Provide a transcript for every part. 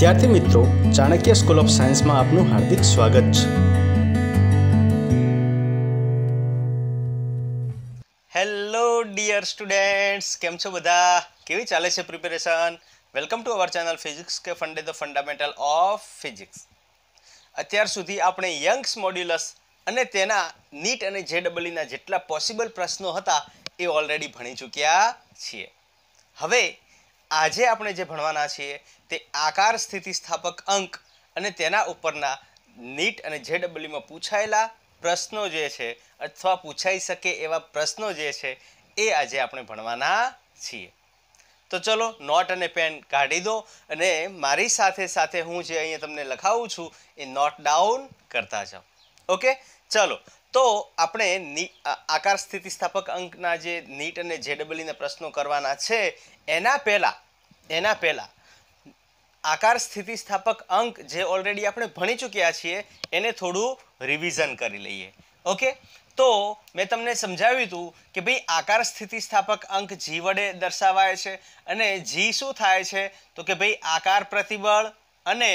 વિદ્યાર્થી મિત્રો Chanakya school of સાયન્સમાં આપનું હાર્દિક સ્વાગત છે હેલો ડિયર સ્ટુડન્ટ્સ કેમ છો બધા કેવી ચાલે છે preparation welcome to our channel physics કે ફંડે ધ ફંડામેન્ટલ ઓફ ફિઝિક્સ અત્યાર સુધી આપણે યંગ્સ મોડ્યુલસ અને તેના નીટ અને જે ડબલઈના જેટલા પોસિબલ પ્રશ્નો હતા એ ઓલરેડી ભણી ચૂક્યા છીએ હવે આજે આપણે જે ભણવાના છીએ તે આકાર સ્થિતિસ્થાપક અંક અને તેના ઉપરના નીટ અને જેડબલ્યુમાં પૂછાયેલા પ્રશ્નો જે છે અથવા પૂછાઈ શકે એવા પ્રશ્નો જે છે એ આજે આપણે ભણવાના છીએ તો ચલો નોટ અને પેન કાઢી દો અને મારી સાથે સાથે હું જે અહીંયા તમને લખાવું છું એ નોટ ડાઉન કરતા જાઓ ઓકે ચલો તો આપણે આકાર સ્થિતિસ્થાપક અંકના જે નીટ અને જેડબલઈના પ્રશ્નો કરવાના છે એના પહેલાં એના પહેલાં આકાર સ્થિતિસ્થાપક અંક જે ઓલરેડી આપણે ભણી ચૂક્યા છીએ એને થોડું રિવિઝન કરી લઈએ ઓકે તો મેં તમને સમજાવ્યું હતું કે ભાઈ આકાર સ્થિતિસ્થાપક અંક જી વડે દર્શાવાય છે અને જી શું થાય છે તો કે ભાઈ આકાર પ્રતિબળ અને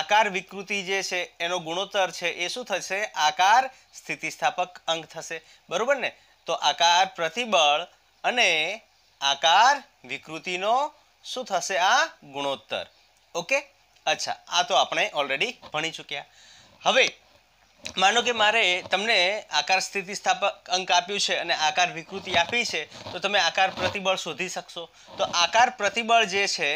આકાર વિકૃતિ જે છે એનો ગુણોત્તર છે એ શું થશે આકાર સ્થિતિસ્થાપક અંક થશે બરાબર ને તો આકાર પ્રતિબળ અને આકાર વિકૃતિનો શું થશે આ ગુણોત્તર ઓકે અચ્છા આ તો આપણે ઓલરેડી ભણી ચૂક્યા હવે માનો કે મારે તમને આકાર સ્થિતિસ્થાપક અંક આપ્યું છે અને આકાર વિકૃતિ આપી છે તો તમે આકાર પ્રતિબળ શોધી શકશો તો આકાર પ્રતિબળ જે છે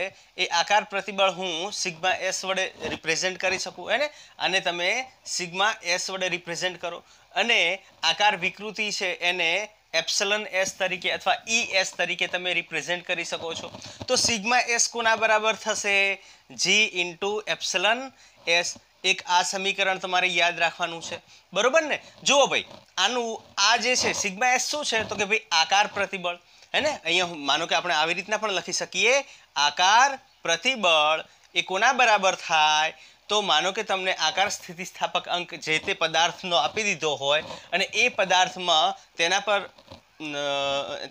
એ આકાર પ્રતિબળ હું સિગ્મા એસ વડે રિપ્રેઝેન્ટ કરી શકું એને અને તમે સિગ્મા એસ વડે રિપ્રેઝેન્ટ કરો અને આકાર વિકૃતિ છે એને એપ્સલન એસ તરીકે અથવા ઈ એસ તરીકે તમે રિપ્રેઝેન્ટ કરી શકો છો તો સિગ્મા એસ કોના બરાબર થશે જી ઇન્ટુ એપ્સલન એસ એક આ સમીકરણ તમારે યાદ રાખવાનું છે બરાબર ને જુઓ ભાઈ આનું આ જે છે સિગ્મા એસ શું છે તો કે ભાઈ આકાર પ્રતિબળ હે ને અહીંયા માનો કે આપણે આવી રીતના પણ લખી શકીએ આકાર પ્રતિબળ એ કોના બરાબર થાય તો માનો કે તમને આકાર સ્થિતિસ્થાપક અંક જે તે પદાર્થનો આપી દીધો હોય અને એ પદાર્થમાં તેના પર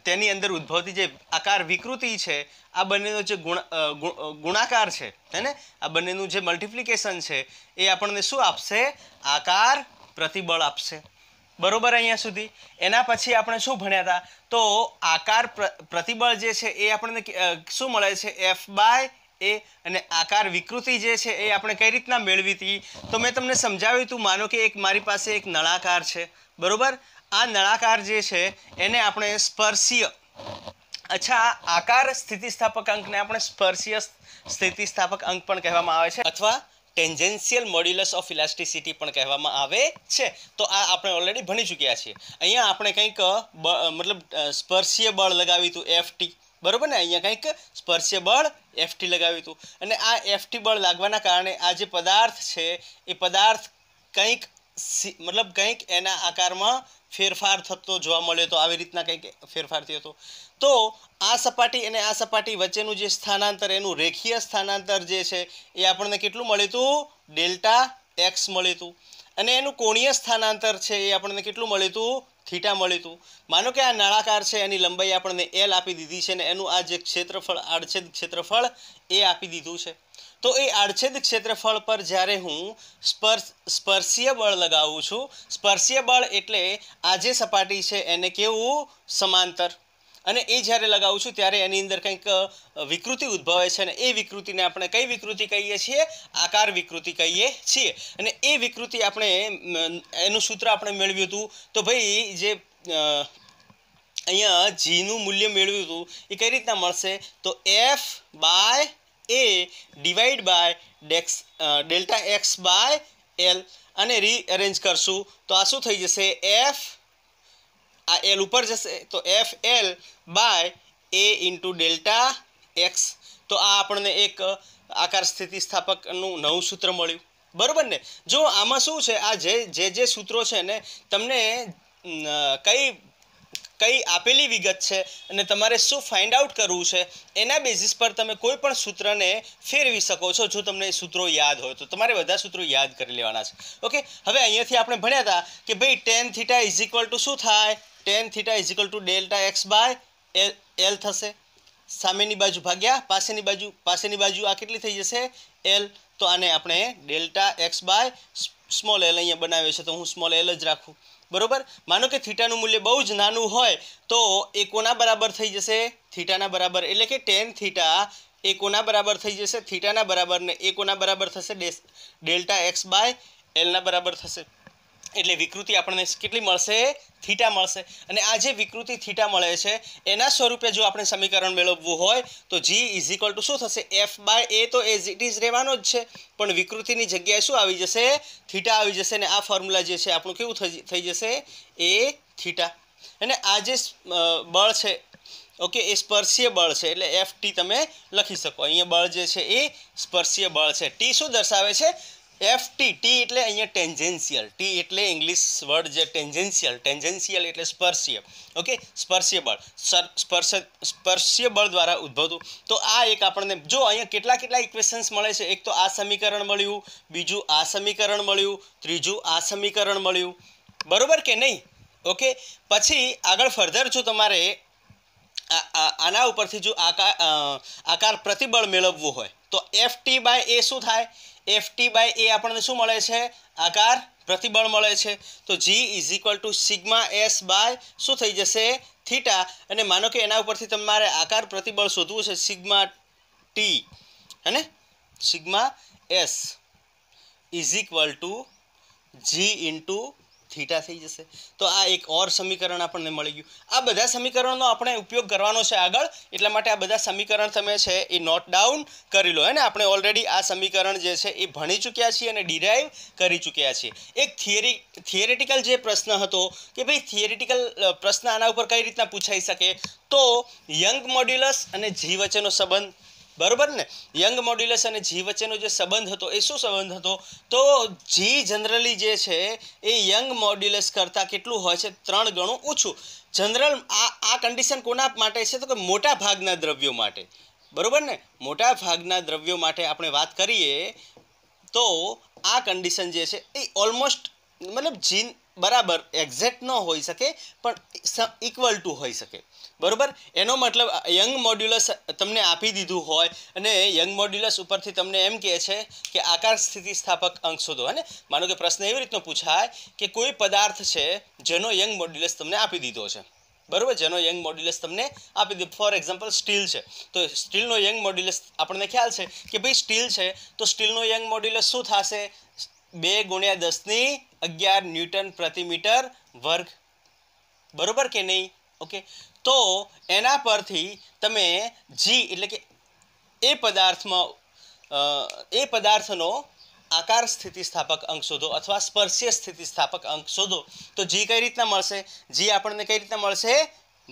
તેની અંદર ઉદ્ભવતી જે આકાર વિકૃતિ છે આ બંનેનો જે ગુણ ગુણાકાર છે હે ને આ બંનેનું જે મલ્ટિપ્લિકેશન છે એ આપણને શું આપશે આકાર પ્રતિબળ આપશે બરોબર અહીંયા સુધી એના પછી આપણે શું ભણ્યા હતા તો આકાર પ્રતિબળ જે છે એ આપણને શું મળે છે એફ બાય એ અને આકાર વિકૃતિ જે છે એ આપણે કઈ રીતના મેળવી હતી તો મેં તમને સમજાવ્યું હતું માનો કે એક મારી પાસે એક નળાકાર છે બરાબર આ નળાકાર જે છે એને આપણે સ્પર્શીય અચ્છા આકાર સ્થિતિસ્થાપક અંકને આપણે સ્પર્શીય સ્થિતિસ્થાપક અંક પણ કહેવામાં આવે છે અથવા ટેન્જેન્શિયલ મોડ્યુલસ ઓફ ઇલાસ્ટિસિટી પણ કહેવામાં આવે છે તો આ આપણે ઓલરેડી ભણી ચૂક્યા છીએ અહીંયા આપણે કંઈક મતલબ સ્પર્શીય બળ લગાવ્યું હતું એફટી બરાબર ને અહીંયા કંઈક સ્પર્શ્ય બળ એફટી લગાવ્યું હતું અને આ એફટી બળ લાગવાના કારણે આ જે પદાર્થ છે એ પદાર્થ કંઈક મતલબ કંઈક એના આકારમાં ફેરફાર થતો જોવા મળ્યો હતો આવી રીતના કંઈક ફેરફાર થયો હતો તો આ સપાટી અને આ સપાટી વચ્ચેનું જે સ્થાનાંતર એનું રેખીય સ્થાનાંતર જે છે એ આપણને કેટલું મળ્યું હતું ડેલ્ટા એક્સ મળ્યું હતું અને એનું કોણીય સ્થાનાંતર છે એ આપણને કેટલું મળ્યું હતું થીટા મળ્યું હતું માનો કે આ નળાકાર છે એની લંબાઈ આપણને એલ આપી દીધી છે ને એનું આ જે ક્ષેત્રફળ આડછેદ ક્ષેત્રફળ એ આપી દીધું છે તો એ આડછેદ ક્ષેત્રફળ પર જ્યારે હું સ્પર્શ સ્પર્શીય બળ લગાવું છું સ્પર્શીય બળ એટલે આ જે સપાટી છે એને કેવું સમાંતર અને એ જ્યારે લગાવું છું ત્યારે એની અંદર કંઈક વિકૃતિ ઉદ્ભવે છે અને એ વિકૃતિને આપણે કઈ વિકૃતિ કહીએ છીએ આકાર વિકૃતિ કહીએ છીએ અને એ વિકૃતિ આપણે એનું સૂત્ર આપણે મેળવ્યું હતું તો ભાઈ જે અહીંયા જીનું મૂલ્ય મેળવ્યું હતું એ કઈ રીતના મળશે તો F by A divide by ડેક્સ ડેલ્ટા એક્સ બાય એલ અને રીઅરેન્જ કરશું તો આ શું થઈ જશે એફ આ એલ ઉપર જશે તો F L by A into delta X તો આ આપણને એક આકાર સ્થિતિસ્થાપકનું નવું સૂત્ર મળ્યું બરાબર ને જો આમાં શું છે આ જે જે જે સૂત્રો છે ને તમને કઈ કઈ આપેલી વિગત છે અને તમારે શું ફાઇન્ડ આઉટ કરવું છે એના બેઝિસ પર તમે કોઈ પણ સૂત્રને ફેરવી શકો છો જો તમને સૂત્રો યાદ હોય તો તમારે બધા સૂત્રો યાદ કરી લેવાના છે ઓકે હવે અહીંયાથી આપણે ભણ્યા હતા કે ભાઈ tan theta is equal to શું થાય tan theta is equal to delta X by L L થશે સામેની બાજુ ભાગ્યા પાસેની બાજુ પાસેની બાજુ આ કેટલી થઈ જશે એલ તો આને આપણે delta X by small L અહીંયા બનાવ્યો છે તો હું સ્મોલ એલ જ રાખું બરાબર માનો કે થીટાનું મૂલ્ય બહુ જ નાનું હોય તો એ કોના બરાબર થઈ જશે થીટાના બરાબર એટલે કે ટેન થીટા એ કોના બરાબર થઈ જશે થીટાના બરાબર ને એ કોના બરાબર થશે ડેલ્ટા એક્સ બાય એલના બરાબર થશે એટલે વિકૃતિ આપણને કેટલી મળશે થીટા મળશે અને આ જે વિકૃતિ થીટા મળે છે એના સ્વરૂપે જો આપણે સમીકરણ મેળવવું હોય તો જી ઇઝ ઇક્વલ ટુ શું થશે એફ બાય એ તો એઝ ઇટ ઇઝ રહેવાનો જ છે પણ વિકૃતિની જગ્યાએ શું આવી જશે થીટા આવી જશે અને આ ફોર્મ્યુલા જે છે આપણું કેવું થઈ જશે એ થીટા અને આ જે બળ છે ઓકે એ સ્પર્શીય બળ છે એટલે એફ ટી તમે લખી શકો અહીંયા બળ જે છે એ સ્પર્શીય બળ છે ટી શું દર્શાવે છે એફ ટી ટી એટલે અહીંયા ટેન્જેન્શિયલ ટી એટલે ઇંગ્લિશ વર્ડ જે ટેન્જેન્શિયલ ટેન્જેન્શિયલ એટલે સ્પર્શીય ઓકે સ્પર્શીય બળ સ્પર્શ સ્પર્શીય બળ દ્વારા ઉદ્ભવતું તો આ એક આપણને જો અહીંયા કેટલા કેટલા ઇક્વેશન્સ મળે છે એક તો આ સમીકરણ મળ્યું બીજું આ સમીકરણ મળ્યું ત્રીજું આ સમીકરણ મળ્યું બરાબર કે નહીં ઓકે પછી આગળ ફર્ધર જો તમારે આના ઉપરથી જો આકાર આકાર પ્રતિબળ મેળવવું હોય તો એફ ટી બાય એ શું થાય એફ ટી બાય એ આપણને શું મળે છે આકાર પ્રતિબળ મળે છે તો G is equal to sigma S by શું થઈ જશે થીટા અને માનો કે એના ઉપરથી તમારે આકાર પ્રતિબળ શોધવું છે સિગ્મા ટી હેને sigma S is equal to G into theta થઈ જશે તો આ એક ઓર સમીકરણ આપણને મળી ગયું આ બધા સમીકરણનો આપણે ઉપયોગ કરવાનો છે આગળ એટલા માટે આ બધા સમીકરણ તમે છે એ નોટ ડાઉન કરી લો અને આપણે ઓલરેડી આ સમીકરણ જે છે એ ભણી ચૂક્યા છીએ અને ડિરાઈવ કરી ચૂક્યા છીએ એક થિયરી થિયરેટિકલ જે પ્રશ્ન હતો કે ભાઈ થિયરેટિકલ પ્રશ્ન આના ઉપર કઈ રીતના પૂછાઈ શકે તો યંગ મોડ્યુલસ અને જી વચ્ચેનો સંબંધ બરાબર ને યંગ મોડ્યુલસ અને જી વચ્ચેનો જે સંબંધ હતો એ શું સંબંધ હતો તો જી જનરલી જે છે એ યંગ મોડ્યુલસ કરતાં કેટલું હોય છે ત્રણ ગણું ઓછું જનરલ આ આ કન્ડિશન કોના માટે છે તો કે મોટા ભાગના દ્રવ્યો માટે બરાબર ને મોટા ભાગના દ્રવ્યો માટે આપણે વાત કરીએ તો આ કન્ડિશન જે છે એ ઓલમોસ્ટ મતલબ જીન બરાબર એક્ઝેક્ટ ન હોઈ શકે પણ ઇક્વલ ટુ હોઈ શકે બરાબર એનો મતલબ યંગ મોડ્યુલસ તમને આપી દીધું હોય અને યંગ મોડ્યુલસ ઉપરથી તમને એમ કહે છે કે આકાર સ્થિતિસ્થાપક અંક શોધો અને માનો કે પ્રશ્ન એવી રીતનો પૂછાય કે કોઈ પદાર્થ છે જેનો યંગ મોડ્યુલસ તમને આપી દીધો છે બરાબર જેનો યંગ મોડ્યુલસ તમને આપી દીધું ફોર એક્ઝામ્પલ સ્ટીલ છે તો સ્ટીલનો યંગ મોડ્યુલસ આપણને ખ્યાલ છે કે ભાઈ સ્ટીલ છે તો સ્ટીલનો યંગ મોડ્યુલસ શું થશે બે ગુણ્યા દસની અગિયાર ન્યૂટન પ્રતિ મીટર વર્ગ બરાબર કે નહીં ઓકે તો એના પરથી તમે જી એટલે કે એ પદાર્થમાં એ પદાર્થનો આકાર સ્થિતિસ્થાપક અંક શોધો અથવા સ્પર્શીય સ્થિતિસ્થાપક અંક શોધો તો જી કઈ રીતના મળશે જી આપણને કઈ રીતના મળશે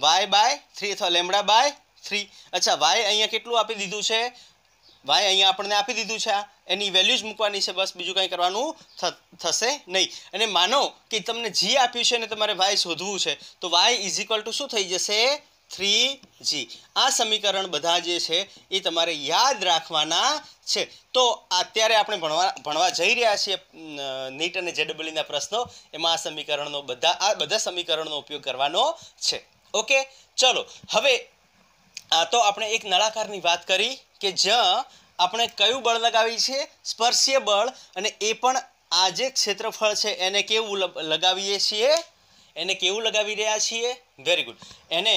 વાય બાય થ્રી અથવા લેમડા બાય થ્રી અચ્છા વાય અહીંયા કેટલું આપી દીધું છે વાય અહીંયા આપણને આપી દીધું છે આ એની વેલ્યુઝ મૂકવાની છે બસ બીજું કંઈ કરવાનું થશે નહીં અને માનો કે તમને જી આપ્યું છે અને તમારે વાય શોધવું છે તો વાય ઇઝ ઇક્વલ ટુ શું થઈ જશે થ્રી જી આ સમીકરણ બધા જે છે એ તમારે યાદ રાખવાના છે તો અત્યારે આપણે ભણવા ભણવા જઈ રહ્યા છીએ નીટ અને જેડબલીના પ્રશ્નો એમાં આ સમીકરણનો બધા આ બધા સમીકરણનો ઉપયોગ કરવાનો છે ઓકે ચલો હવે આ તો આપણે એક નળાકારની વાત કરી કે જ્યાં આપણે કયું બળ લગાવી છે સ્પર્શીય બળ અને એ પણ આ જે ક્ષેત્રફળ છે એને કેવું લગાવીએ છીએ એને કેવું લગાવી રહ્યા છીએ વેરી ગુડ એને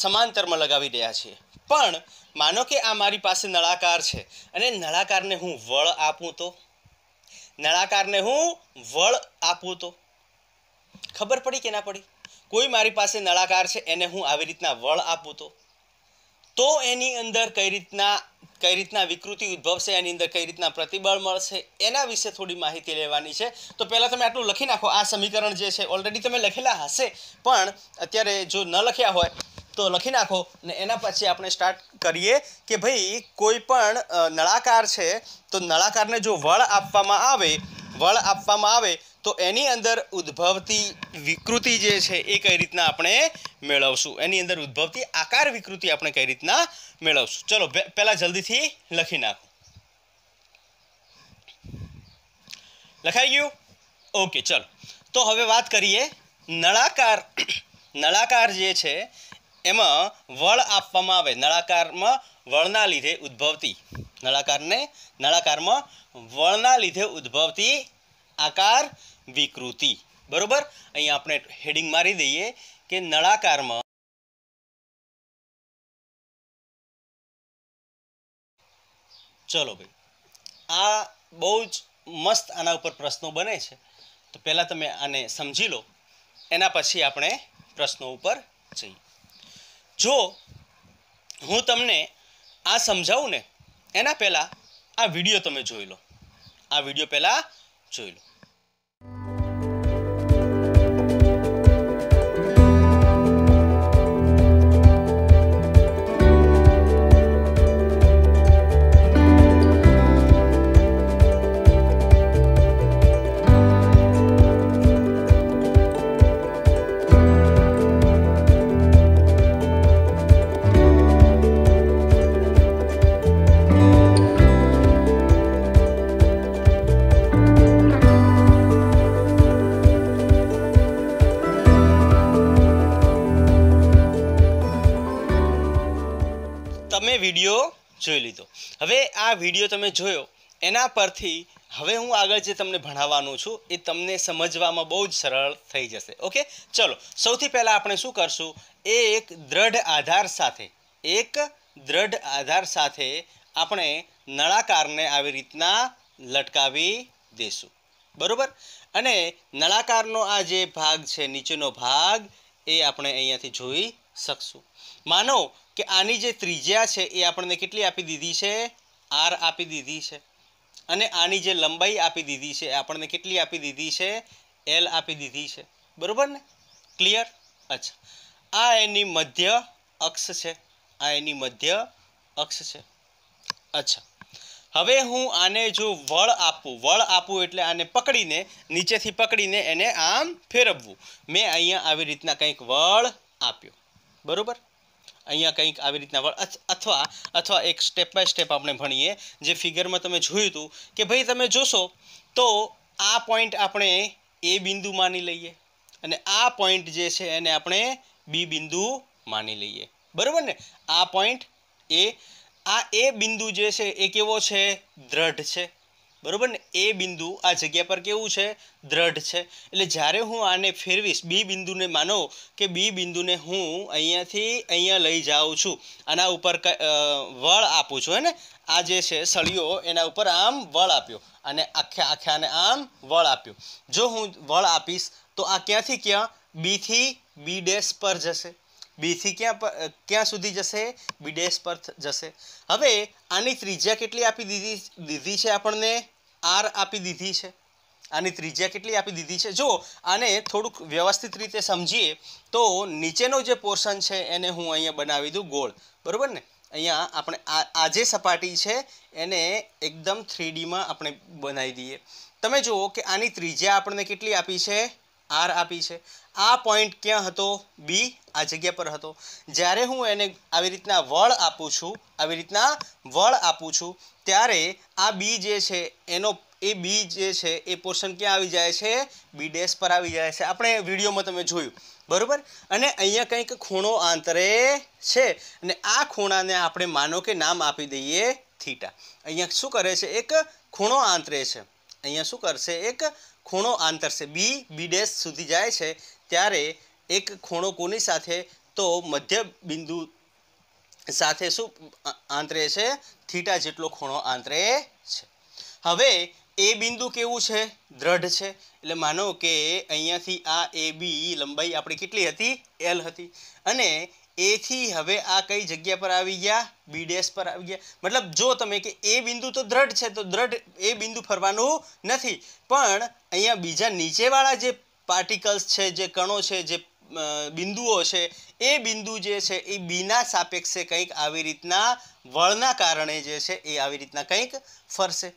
સમાંતરમાં લગાવી રહ્યા છીએ પણ માનો કે આ મારી પાસે નળાકાર છે અને નળાકારને હું વળ આપું તો નળાકારને હું વળ આપું તો ખબર પડી કે ના પડી કોઈ મારી પાસે નળાકાર છે એને હું આવી રીતના વળ આપું તો તો એની અંદર કઈ રીતના કઈ રીતના વિકૃતિ ઉદ્ભવશે એની અંદર કઈ રીતના પ્રતિબળ મળશે એના વિશે થોડી માહિતી લેવાની છે તો પહેલાં તમે આટલું લખી નાખો આ સમીકરણ જે છે ઓલરેડી તમે લખેલા હશે પણ અત્યારે જો ન લખ્યા હોય તો લખી નાખો ને એના પછી આપણે સ્ટાર્ટ કરીએ કે ભાઈ કોઈ પણ નળાકાર છે તો નળાકારને જો વળ આપવામાં આવે વળ આપવામાં આવે તો એની અંદર ઉદ્ભવતી વિકૃતિ જે છે એ કઈ રીતના આપણે મેળવશું એની અંદર ઉદ્ભવતી આકાર વિકૃતિ આપણે કઈ રીતના મેળવશું ચલો પહેલાં જલ્દીથી લખી નાખો લખાઈ ગયું ઓકે ચલો તો હવે વાત કરીએ નળાકાર નળાકાર જે છે એમાં વળ આપવામાં આવે નળાકારમાં વળના લીધે ઉદ્ભવતી નળાકારને નળાકારમાં વળના લીધે ઉદ્ભવતી આકાર વિકૃતિ બરોબર અહીં આપણે હેડિંગ મારી દઈએ કે નળાકારમાં ચલો ભાઈ આ બહુ જ મસ્ત આના ઉપર પ્રશ્નો બને છે તો પહેલાં તમે આને સમજી લો એના પછી આપણે પ્રશ્નો ઉપર જઈએ જો હું તમને આ સમજાવું ને એના પહેલાં આ વિડીયો તમે જોઈ લો આ વિડીયો પહેલાં જોઈ લો આ વિડીયો તમે જોયો એના પરથી હવે હું આગળ જે તમને ભણાવવાનું છું એ તમને સમજવામાં બહુ જ સરળ થઈ જશે ઓકે ચલો સૌથી પહેલાં આપણે શું કરશું એ એક દ્રઢ આધાર સાથે એક દ્રઢ આધાર સાથે આપણે નળાકારને આવી રીતના લટકાવી દેશું બરાબર અને નળાકારનો આ જે ભાગ છે નીચેનો ભાગ એ આપણે અહીંયાથી જોઈ શકશું માનો કે આની જે ત્રિજ્યા છે એ આપણને કેટલી આપી દીધી છે આર આપી દીધી છે અને આની જે લંબાઈ આપી દીધી છે આપણને કેટલી આપી દીધી છે એલ આપી દીધી છે બરાબર ને ક્લિયર અચ્છા આ એની મધ્ય અક્ષ છે આ એની મધ્ય અક્ષ છે અચ્છા હવે હું આને જો વળ આપું વળ આપું એટલે આને પકડીને નીચેથી પકડીને એને આમ ફેરવવું મેં અહીંયા આવી રીતના કંઈક વળ આપ્યો બરાબર અહીંયા કંઈક આવી રીતના અથવા અથવા એક સ્ટેપ બાય સ્ટેપ આપણે ભણીએ જે ફિગરમાં તમે જોયું હતું કે ભાઈ તમે જોશો તો આ પોઈન્ટ આપણે એ બિંદુ માની લઈએ અને આ પોઈન્ટ જે છે એને આપણે બી બિંદુ માની લઈએ બરાબર ને આ પોઈન્ટ એ આ એ બિંદુ જે છે એ કેવો છે દ્રઢ છે બરાબર ને એ બિંદુ આ જગ્યા પર કેવું છે દ્રઢ છે એટલે જ્યારે હું આને ફેરવીશ બી બિંદુને માનો કે બી બિંદુને હું અહીંયાથી અહીંયા લઈ જાઉં છું આના ઉપર વળ આપું છું હે ને આ જે છે સળિયો એના ઉપર આમ વળ આપ્યો અને આખે આખે આમ વળ આપ્યો જો હું વળ આપીશ તો આ ક્યાંથી ક્યાં બીથી બી ડેશ પર જશે બીથી ક્યાં પર ક્યાં સુધી જશે બી ડેશ પર જશે હવે આની ત્રિજ્યા કેટલી આપી દીધી દીધી છે આપણને આર આપી દીધી છે આની ત્રિજ્યા કેટલી આપી દીધી છે જો આને થોડુંક વ્યવસ્થિત રીતે સમજીએ તો નીચેનો જે પોર્શન છે એને હું અહીંયા બનાવી દઉં ગોળ બરાબર ને અહીંયા આપણે આ જે સપાટી છે એને એકદમ થ્રીડીમાં આપણે બનાવી દઈએ તમે જુઓ કે આની ત્રિજ્યા આપણને કેટલી આપી છે આર આપી છે આ પોઈન્ટ ક્યાં હતો બી આ જગ્યા પર હતો જ્યારે હું એને આવી રીતના વળ આપું છું આવી રીતના વળ આપું છું ત્યારે આ બી જે છે એનો એ બી જે છે એ પોર્શન ક્યાં આવી જાય છે બી ડેશ પર આવી જાય છે આપણે વિડીયોમાં તમે જોયું બરાબર અને અહીંયા કંઈક ખૂણો આંતરે છે અને આ ખૂણાને આપણે માનો કે નામ આપી દઈએ થીટા અહીંયા શું કરે છે એક ખૂણો આંતરે છે અહીંયા શું કરશે એક ખૂણો આંતર છે બી બી ડેશ સુધી જાય છે ત્યારે એક ખૂણો કોની સાથે તો મધ્ય બિંદુ સાથે શું આંતરે છે થીટા જેટલો ખૂણો આંતરે છે હવે એ બિંદુ કેવું છે દ્રઢ છે એટલે માનો કે અહીંયાથી આ એ બી લંબાઈ આપણી કેટલી હતી એલ હતી અને એથી હવે આ કઈ જગ્યા પર આવી ગયા બી ડેશ પર આવી ગયા મતલબ જો તમે કે એ બિંદુ તો દ્રઢ છે તો દ્રઢ એ બિંદુ ફરવાનું નથી પણ અહીંયા બીજા નીચેવાળા જે પાર્ટિકલ્સ છે જે કણો છે જે બિંદુઓ છે એ બિંદુ જે છે એ બીના સાપેક્ષે કંઈક આવી રીતના વળના કારણે જે છે એ આવી રીતના કંઈક ફરશે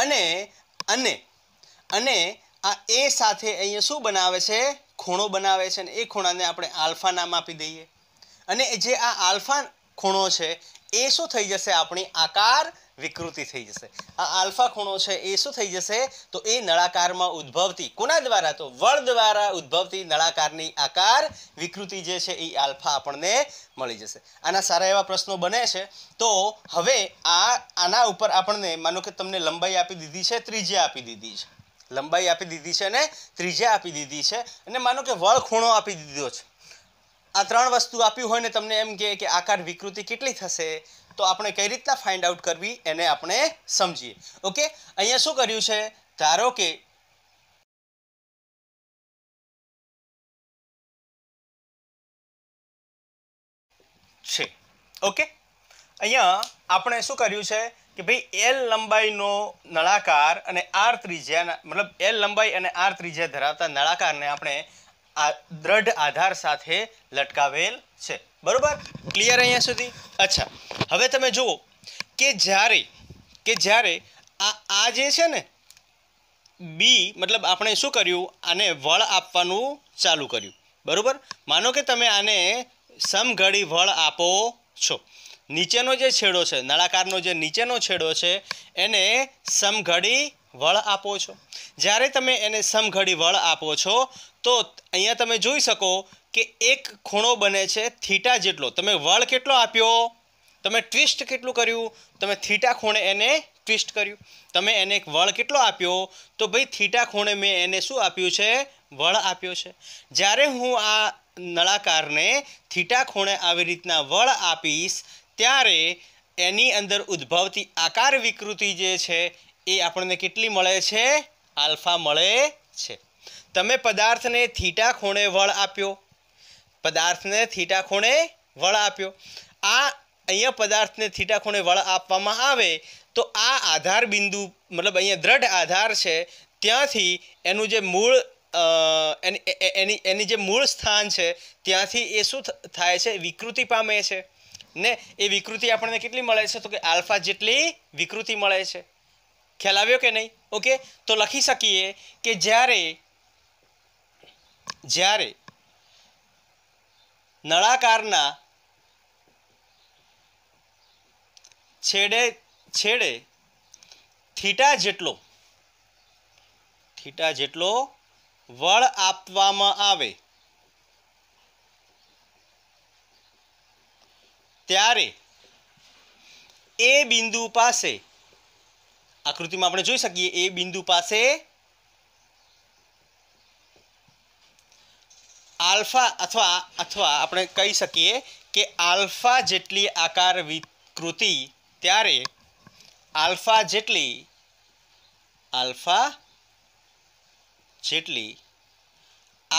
અને અને અને આ એ સાથે અહીંયા શું બનાવે છે ખૂણો બનાવે છે ને એ ખૂણાને આપણે આલ્ફા નામ આપી દઈએ અને જે આ આલ્ફા ખૂણો છે એ શું થઈ જશે આપણી આકાર વિકૃતિ થઈ જશે આ આલ્ફા ખૂણો છે એ શું થઈ જશે તો એ નળાકારમાં ઉદ્ભવતી કોના દ્વારા તો વળ દ્વારા ઉદ્ભવતી નળાકારની આકાર વિકૃતિ જે છે એ આલ્ફા આપણને મળી જશે આના સારા એવા પ્રશ્નો બને છે તો હવે આ આના ઉપર આપણને માનો કે તમને લંબાઈ આપી દીધી છે ત્રિજ્યા આપી દીધી છે લંબાઈ આપી દીધી છે અને ત્રિજ્યા આપી દીધી છે અને માનો કે વળ ખૂણો આપી દીધો છે આ ત્રણ વસ્તુ આપ્યું હોય ને તમને એમ કહે કે આકાર વિકૃતિ કેટલી થશે તો આપણે કઈ રીતના ફાઇન્ડ આઉટ કરવી એને આપણે સમજીએ ઓકે અહીંયા શું કર્યું છે ધારો કે છે ઓકે અહીંયા આપણે શું કર્યું છે કે ભાઈ એલ લંબાઈનો નળાકાર અને આર ત્રિજ્યા મતલબ એલ લંબાઈ અને આર ત્રિજ્યા ધરાવતા નળાકારને આપણે દ્રઢ આધાર સાથે લટકાવેલ છે બરાબર ક્લિયર અહીંયા સુધી અચ્છા હવે તમે જુઓ કે જ્યારે કે જ્યારે આ આ જે છે ને બી મતલબ આપણે શું કર્યું આને વળ આપવાનું ચાલુ કર્યું બરાબર માનો કે તમે આને સમઘડી વળ આપો છો નીચેનો જે છેડો છે નળાકારનો જે નીચેનો છેડો છે એને સમઘડી વળ આપો છો જ્યારે તમે એને સમઘડી વળ આપો છો તો અહીંયા તમે જોઈ શકો કે એક ખૂણો બને છે થીટા જેટલો તમે વળ કેટલો આપ્યો તમે ટ્વિસ્ટ કેટલું કર્યું તમે થીટા ખૂણે એને ટ્વિસ્ટ કર્યું તમે એને એક વળ કેટલો આપ્યો તો ભાઈ થીટા ખૂણે મેં એને શું આપ્યું છે વળ આપ્યો છે જ્યારે હું આ નળાકારને થીટા ખૂણે આવી રીતના વળ આપીશ ત્યારે એની અંદર ઉદ્ભવતી આકાર વિકૃતિ જે છે એ આપણને કેટલી મળે છે આલ્ફા મળે છે તમે પદાર્થને થીટા ખૂણે વળ આપ્યો પદાર્થને થીટા ખૂણે વળ આપ્યો આ અહીંયા પદાર્થને થીટા ખૂણે વળ આપવામાં આવે તો આ આધાર બિંદુ મતલબ અહીંયા દ્રઢ આધાર છે ત્યાંથી એનું જે મૂળ એની એની જે મૂળ સ્થાન છે ત્યાંથી એ શું થાય છે વિકૃતિ પામે છે ને એ વિકૃતિ આપણને કેટલી મળે છે તો કે આલ્ફા જેટલી વિકૃતિ મળે છે ખલાવ્યો કે નહીં ઓકે તો લખી સકિયે કે જારે જારે નળાકારના છેડે છેડે થાટા જેટલો થાટા જેટલો વળ આપવામાં આવે ત્યારે એ બિંદુ પાસે આકૃતિમાં આપણે જોઈ શકીએ એ બિંદુ પાસે આલ્ફા અથવા અથવા આપણે કહી શકીએ કે આલ્ફા જેટલી આકાર વિકૃતિ ત્યારે આલ્ફા જેટલી આલ્ફા જેટલી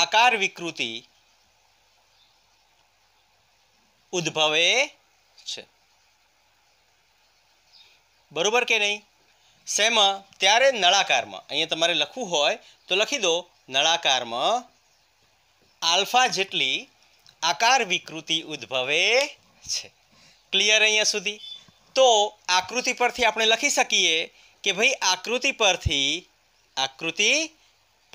આકાર વિકૃતિ ઉદ્ભવે છે બરોબર કે નહીં શેમાં ત્યારે નળાકારમાં અહીંયા તમારે લખવું હોય તો લખી દો નળાકારમાં આલ્ફા જેટલી આકાર વિકૃતિ ઉદ્ભવે છે ક્લિયર અહીંયા સુધી તો આકૃતિ પરથી આપણે લખી શકીએ કે ભાઈ આકૃતિ પરથી આકૃતિ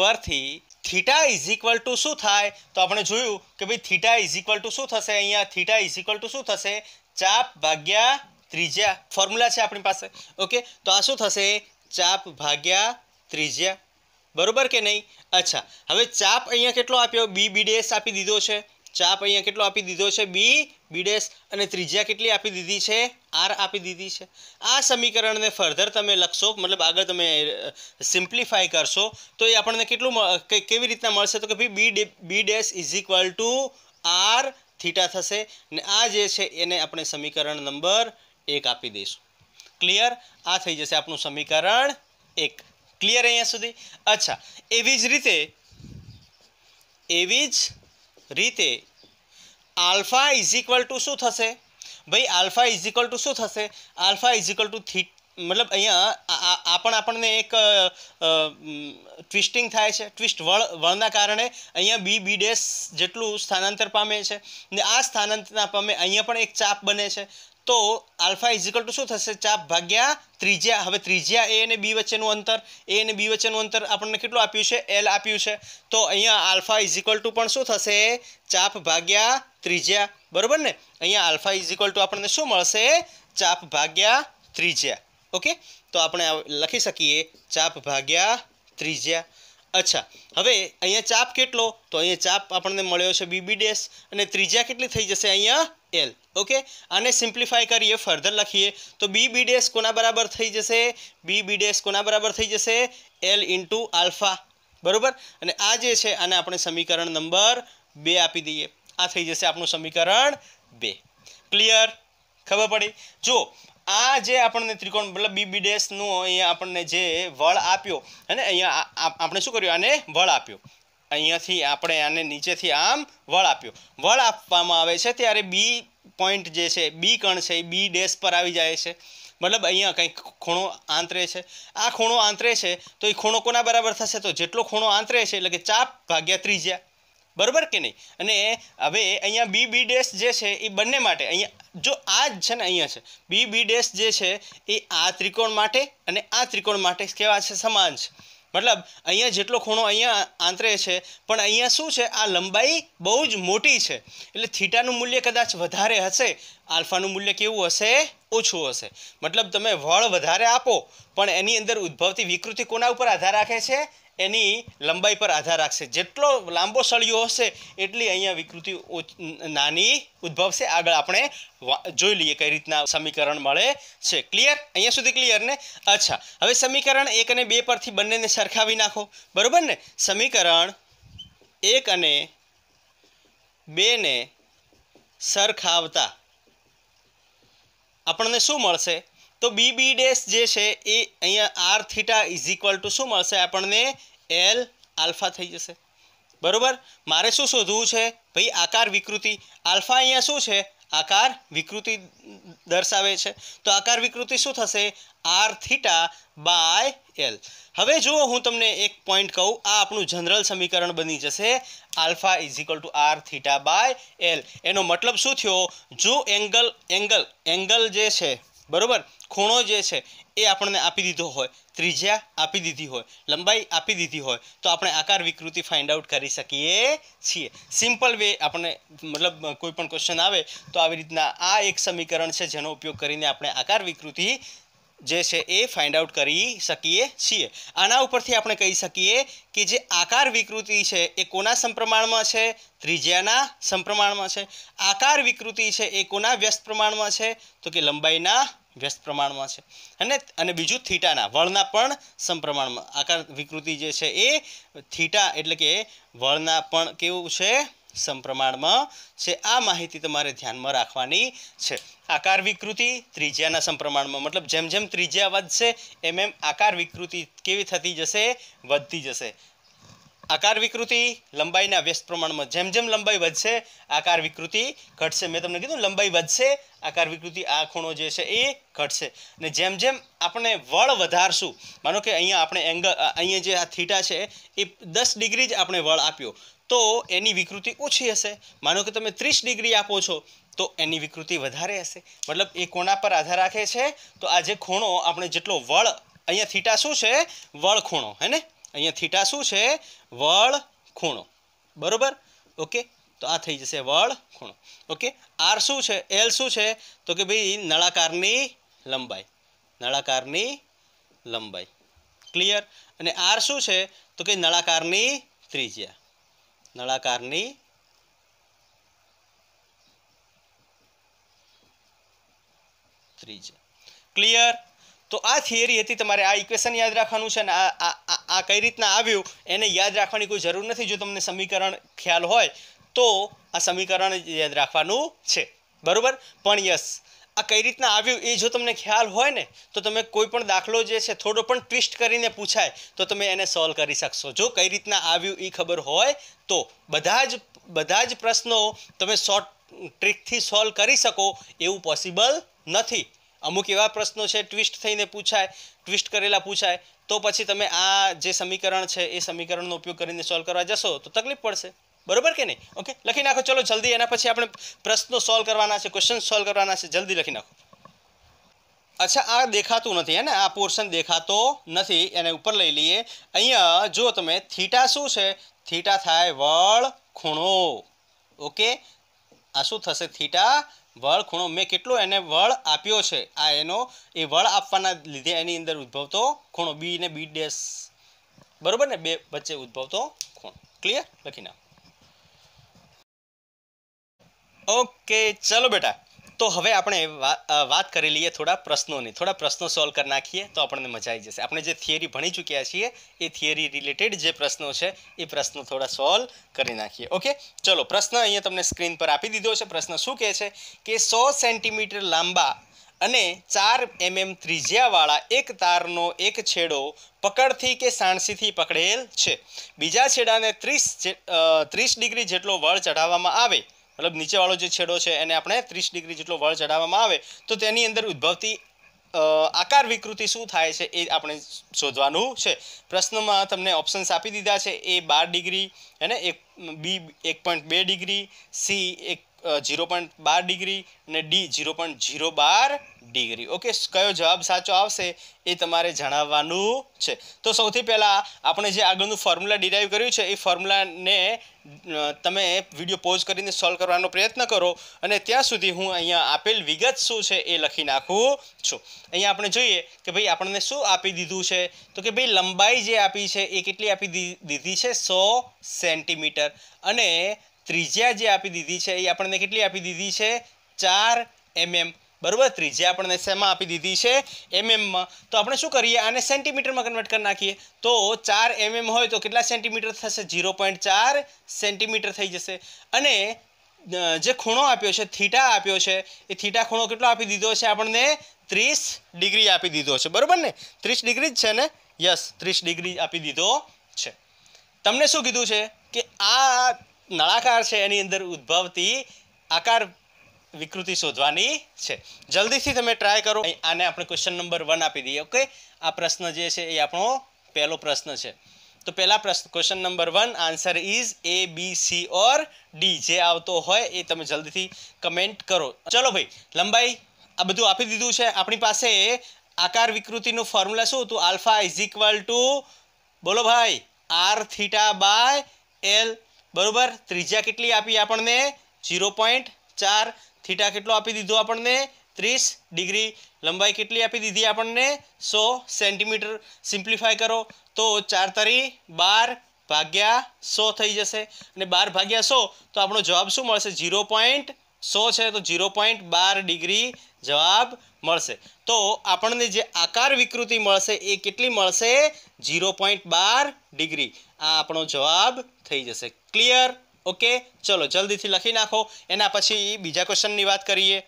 પરથી થીટા ઇઝ ઇક્વલ ટુ શું થાય તો આપણે જોયું કે ભાઈ થીટા ઇઝ ઇક્વલ ટુ શું થશે અહીંયા થીટા ઇઝ ઇક્વલ ટુ શું થશે ચાપ ભાગ્યા ત્રિજ્યા ફોર્મ્યુલા છે આપણી પાસે ઓકે તો આ શું થશે ચાપ ભાગ્યા ત્રિજ્યા બરોબર કે નહીં અચ્છા હવે ચાપ અહીંયા કેટલો આપ્યો બી બી ડેસ આપી દીધો છે ચાપ અહીંયા કેટલો આપી દીધો છે બી બી ડેસ અને ત્રિજ્યા કેટલી આપી દીધી છે આર આપી દીધી છે આ સમીકરણને ફર્ધર તમે લખશો મતલબ આગળ તમે સિમ્પ્લિફાય કરશો તો એ આપણને કેટલું કેવી રીતના મળશે તો કે ભાઈ બી બી ડેસ is equal to R theta થશે ને આ જે છે એને આપણે સમીકરણ નંબર એક આપી દઈશું ક્લિયર આ થઈ જશે આપણું સમીકરણ એક ક્લિયર અહીંયા સુધી અચ્છા એવી જ રીતે એવી જ રીતે આલ્ફા ઇઝ ઇક્વલ ટુ શું થશે ભાઈ આલ્ફા ઇઝ ઇક્વલ ટુ શું થશે આલ્ફા ઇઝ ઇક્વલ ટુ થી મતલબ અહીંયા આ પણ આપણને એક ટ્વિસ્ટિંગ થાય છે ટ્વિસ્ટ વળ વળના કારણે અહીંયા બી બી ડેશ જેટલું સ્થાનાંતર પામે છે ને આ સ્થાનાંતર પામે અહીંયા પણ એક ચાપ બને છે તો આલ્ફા ઇઝિકલ ટુ શું થશે ચાપ ભાગ્યા ત્રિજ્યા હવે ત્રિજ્યા એ અને બી વચ્ચેનું અંતર એ અને બી વચ્ચેનું અંતર આપણને કેટલું આપ્યું છે એલ આપ્યું છે તો અહીંયા આલ્ફા ઇઝિકલ ટુ પણ શું થશે ચાપ ભાગ્યા ત્રિજ્યા બરાબર ને અહીંયા આલ્ફા ઇઝિકલ ટુ આપણને શું મળશે ચાપ ભાગ્યા ત્રિજ્યા ઓકે તો આપણે લખી શકીએ ચાપ ભાગ્યા ત્રિજ્યા અચ્છા હવે અહીંયા ચાપ કેટલો તો અહીંયા ચાપ આપણને મળ્યો છે બીબી ડેશ અને ત્રિજ્યા કેટલી થઈ જશે અહીંયા એલ ઓકે આને સિમ્પ્લિફાય કરીએ ફર્ધર લખીએ તો બી બી ડેશ કોના બરાબર થઈ જશે બી બી ડેશ કોના બરાબર થઈ જશે એલ ઇન્ટુ આલ્ફા બરાબર અને આ જે છે આને આપણે સમીકરણ નંબર બે આપી દઈએ આ થઈ જશે આપણું સમીકરણ બે ક્લિયર ખબર પડી જો આ જે આપણને ત્રિકોણ મતલબ બી બી ડેશનું અહીંયા આપણને જે વળ આપ્યો અને અહીંયા આપણે શું કર્યું આને વળ આપ્યો અહીંયાથી આપણે આને નીચેથી આમ વળ આપ્યો વળ આપવામાં આવે છે ત્યારે બી પોઈન્ટ જે છે બી કણ છે એ બી ડેશ પર આવી જાય છે મતલબ અહીંયા કંઈક ખૂણો આંતરે છે આ ખૂણો આંતરે છે તો એ ખૂણો કોના બરાબર થશે તો જેટલો ખૂણો આંતરે છે એટલે કે ચાપ ભાગ્યા ત્રીજ્યા બરાબર કે નહીં અને હવે અહીંયા બી બી ડેશ જે છે એ બંને માટે અહીંયા જો આ જ છે ને અહીંયા છે બી બી ડેશ જે છે એ આ ત્રિકોણ માટે અને આ ત્રિકોણ માટે કેવા છે સમાન છે મતલબ અહીંયા જેટલો ખૂણો અહીંયા આંતરે છે પણ અહીંયા શું છે આ લંબાઈ બહુ જ મોટી છે એટલે થીટાનું મૂલ્ય કદાચ વધારે હશે આલ્ફાનું મૂલ્ય કેવું હશે ઓછું હશે મતલબ તમે વળ વધારે આપો પણ એની અંદર ઉદ્ભવતી વિકૃતિ કોના ઉપર આધાર રાખે છે એની લંબાઈ પર આધાર રાખશે જેટલો લાંબો સળિયો હશે એટલી અહીંયા વિકૃતિ નાની ઉદ્ભવશે આગળ આપણે જોઈ લઈએ કઈ રીતના સમીકરણ મળે છે ક્લિયર અહીંયા સુધી ક્લિયર ને અચ્છા હવે સમીકરણ એક અને બે પરથી બંનેને સરખાવી નાખો બરાબર ને સમીકરણ એક અને બેને સરખાવતા આપણને શું મળશે તો બી બી ડેશ જે છે એ અહીંયા R theta is equal to શું મળશે આપણને એલ આલ્ફા થઈ જશે બરાબર મારે શું શોધવું છે ભાઈ આકાર વિકૃતિ આલ્ફા અહીંયા શું છે આકાર વિકૃતિ દર્શાવે છે તો આકાર વિકૃતિ શું થશે આર થીટા બાય એલ હવે જુઓ હું તમને એક પોઈન્ટ કહું આ આપણું જનરલ સમીકરણ બની જશે alpha is equal to R theta by L એનો મતલબ શું થયો જો એંગલ એંગલ એંગલ જે છે બરાબર ખૂણો જે છે એ આપણને આપી દીધો હોય ત્રિજ્યા આપી દીધી હોય લંબાઈ આપી દીધી હોય તો આપણે આકાર વિકૃતિ ફાઇન્ડ આઉટ કરી શકીએ છીએ સિમ્પલ વે આપણે મતલબ કોઈ પણ ક્વેશ્ચન આવે તો આવી રીતના આ એક સમીકરણ છે જેનો ઉપયોગ કરીને આપણે આકાર વિકૃતિ જે છે એ ફાઇન્ડ આઉટ કરી શકીએ છીએ આના ઉપરથી આપણે કહી શકીએ કે જે આકાર વિકૃતિ છે એ કોના સંપ્રમાણમાં છે ત્રિજ્યાના સંપ્રમાણમાં છે આકાર વિકૃતિ છે એ કોના વ્યસ્ત પ્રમાણમાં છે તો કે લંબાઈના વ્યસ્ત પ્રમાણમાં છે અને અને બીજું થીટાના વળના પણ સંપ્રમાણમાં આકાર વિકૃતિ જે છે એ થીટા એટલે કે વળના પણ કેવું છે સંપ્રમાણમાં છે આ માહિતી તમારે ધ્યાનમાં રાખવાની છે આકાર વિકૃતિ ત્રિજ્યાના સંપ્રમાણમાં મતલબ જેમ જેમ ત્રિજ્યા વધશે એમ એમ આકાર વિકૃતિ કેવી થતી જશે વધતી જશે આકાર વિકૃતિ લંબાઈના વ્યસ્ત પ્રમાણમાં જેમ જેમ લંબાઈ વધશે આકાર વિકૃતિ ઘટશે મેં તમને કીધું લંબાઈ વધશે આકાર વિકૃતિ આ ખૂણો જે છે એ ઘટશે અને જેમ જેમ આપણે વળ વધારશું માનો કે અહીંયા આપણે એંગલ અહીંયા જે આ થીટા છે એ દસ ડિગ્રી જ આપણે વળ આપ્યો તો એની વિકૃતિ ઓછી હશે માનો કે તમે ત્રીસ ડિગ્રી આપો છો તો એની વિકૃતિ વધારે હશે મતલબ એ કોના પર આધાર રાખે છે તો આ જે ખૂણો આપણે જેટલો વળ અહીંયા થીટા શું છે વળ ખૂણો હે ને અહીંયા થીટા શું છે વળ ખૂણો બરાબર ઓકે તો આ થઈ જશે વળ ખૂણો ઓકે આર શું છે એલ શું છે તો કે ભાઈ નળાકારની લંબાઈ નળાકારની લંબાઈ ક્લિયર અને આર શું છે તો કે નળાકારની ત્રિજ્યા નળાકારની ત્રીજ ક્લિયર તો આ થિયરી હતી તમારે આ ઇક્વેશન યાદ રાખવાનું છે અને આ આ કઈ રીતના આવ્યું એને યાદ રાખવાની કોઈ જરૂર નથી જો તમને સમીકરણ ખ્યાલ હોય તો આ સમીકરણ યાદ રાખવાનું છે બરાબર પણ યસ આ કઈ રીતના આવ્યું એ જો તમને ખ્યાલ હોય ને તો તમે કોઈ પણ દાખલો જે છે થોડો પણ ટ્વિસ્ટ કરીને પૂછાય તો તમે એને સોલ્વ કરી શકશો જો કઈ રીતના આવ્યું એ ખબર હોય તો બધા જ બધા જ પ્રશ્નો તમે શોર્ટ ટ્રીકથી સોલ્વ કરી શકો એવું પોસિબલ નથી અમુક એવા પ્રશ્નો છે ટ્વિસ્ટ થઈને પૂછાય ટ્વિસ્ટ કરેલા પૂછાય તો પછી તમે આ જે સમીકરણ છે એ સમીકરણનો ઉપયોગ કરીને સોલ્વ કરવા જશો તો તકલીફ પડશે બરોબર કે નહીં ઓકે લખી નાખો ચલો જલ્દી એના પછી આપણે પ્રશ્નો સોલ્વ કરવાના છે ક્વેશ્ચન સોલ્વ કરવાના છે જલ્દી લખી નાખો અચ્છા આ દેખાતું નથી હે આ પોર્શન દેખાતો નથી એને ઉપર લઈ લઈએ અહીંયા જો તમે થીટા શું છે થીટા થાય વળ ખૂણો ઓકે આ શું થશે થીટા વળ ખૂણો મેં કેટલો એને વળ આપ્યો છે આ એનો એ વળ આપવાના લીધે એની અંદર ઉદ્ભવતો ખૂણો બી ને બી ડેસ બરોબર ને બે વચ્ચે ઉદ્ભવતો ખૂણો ક્લિયર લખી નાખો ઓકે ચલો બેટા તો હવે આપણે વાત કરી લઈએ થોડા પ્રશ્નોની થોડા પ્રશ્નો સોલ્વ કરી નાખીએ તો આપણને મજા આવી જશે આપણે જે થિયરી ભણી ચૂક્યા છીએ એ થિયરી રિલેટેડ જે પ્રશ્નો છે એ પ્રશ્નો થોડા સોલ્વ કરી નાખીએ ઓકે ચલો પ્રશ્ન અહીંયા તમને સ્ક્રીન પર આપી દીધો છે પ્રશ્ન શું કહે છે કે સો સેન્ટીમીટર લાંબા અને ચાર એમએમ mm ત્રિજ્યાવાળા એક તારનો એક છેડો પકડથી કે સાણસીથી પકડેલ છે બીજા છેડાને ત્રીસ ત્રીસ ડિગ્રી જેટલો વળ ચઢાવવામાં આવે મતલબ નીચેવાળો જે છેડો છે એને આપણે ત્રીસ ડિગ્રી જેટલો વળ ચડાવવામાં આવે તો તેની અંદર ઉદ્ભવતી આકાર વિકૃતિ શું થાય છે એ આપણે શોધવાનું છે પ્રશ્નમાં તમને ઓપ્શન્સ આપી દીધા છે એ બાર ડિગ્રી અને એક બી એક પોઈન્ટ બે ડિગ્રી સી એક ઝીરો પોઈન્ટ બાર ડિગ્રી અને ડી ઝીરો પોઈન્ટ ઝીરો બાર ડિગ્રી ઓકે કયો જવાબ સાચો આવશે એ તમારે જણાવવાનું છે તો સૌથી પહેલાં આપણે જે આગળનું ફોર્મ્યુલા ડિરાઈવ કર્યું છે એ ફોર્મ્યુલાને તમે વિડીયો પોઝ કરીને સોલ્વ કરવાનો પ્રયત્ન કરો અને ત્યાં સુધી હું અહીંયા આપેલ વિગત શું છે એ લખી નાખું છું અહીંયા આપણે જોઈએ કે ભાઈ આપણને શું આપી દીધું છે તો કે ભાઈ લંબાઈ જે આપી છે એ કેટલી આપી દીધી છે સો સેન્ટીમીટર અને ત્રિજ્યા જે આપી દીધી છે એ આપણને કેટલી આપી દીધી છે ચાર એમએમ બરાબર ત્રિજ્યા આપણને શેમાં આપી દીધી છે એમએમમાં તો આપણે શું કરીએ આને સેન્ટીમીટરમાં કન્વર્ટ કરી નાખીએ તો ચાર એમએમ હોય તો કેટલા સેન્ટીમીટર થશે ઝીરો પોઈન્ટ ચાર સેન્ટીમીટર થઈ જશે અને જે ખૂણો આપ્યો છે થીટા આપ્યો છે એ થીટા ખૂણો કેટલો આપી દીધો છે આપણને ત્રીસ ડિગ્રી આપી દીધો છે બરાબર ને ત્રીસ ડિગ્રી જ છે ને યસ ત્રીસ ડિગ્રી આપી દીધો છે તમને શું કીધું છે કે આ નળાકાર છે એની અંદર ઉદ્ભવતી આકાર વિકૃતિ શોધવાની છે જલ્દીથી તમે ટ્રાય કરો આને આપણે ક્વેશ્ચન નંબર વન આપી દઈએ ઓકે આ પ્રશ્ન જે છે એ આપણો પહેલો પ્રશ્ન છે તો પહેલા પ્રશ્ન question number one answer is A B C or D જે આવતો હોય એ તમે જલ્દીથી કમેન્ટ કરો ચલો ભાઈ લંબાઈ આ બધું આપી દીધું છે આપણી પાસે આકાર વિકૃતિનું ફોર્મ્યુલા શું હતું આલ્ફા ઇઝ ઇક્વલ ટુ બોલો ભાઈ આર થીટા બાય એલ બરાબર ત્રિજ્યા કેટલી આપી આપણને ઝીરો પોઈન્ટ ચાર થીટા કેટલો આપી દીધો આપણને ત્રીસ ડિગ્રી લંબાઈ કેટલી આપી દીધી આપણને સો સેન્ટીમીટર સિમ્પ્લિફાય કરો તો ચાર તરી બાર ભાગ્યા સો થઈ જશે અને બાર ભાગ્યા સો તો આપણો જવાબ શું મળશે ઝીરો પોઈન્ટ સો છે તો ઝીરો પોઈન્ટ બાર ડિગ્રી જવાબ મળશે તો આપણને જે આકાર વિકૃતિ મળશે એ કેટલી મળશે ઝીરો પોઈન્ટ બાર ડિગ્રી આ આપણો જવાબ થઈ જશે ક્લિયર ઓકે ચલો જલ્દીથી લખી નાખો એના પછી બીજા ક્વેશ્ચનની વાત કરીએ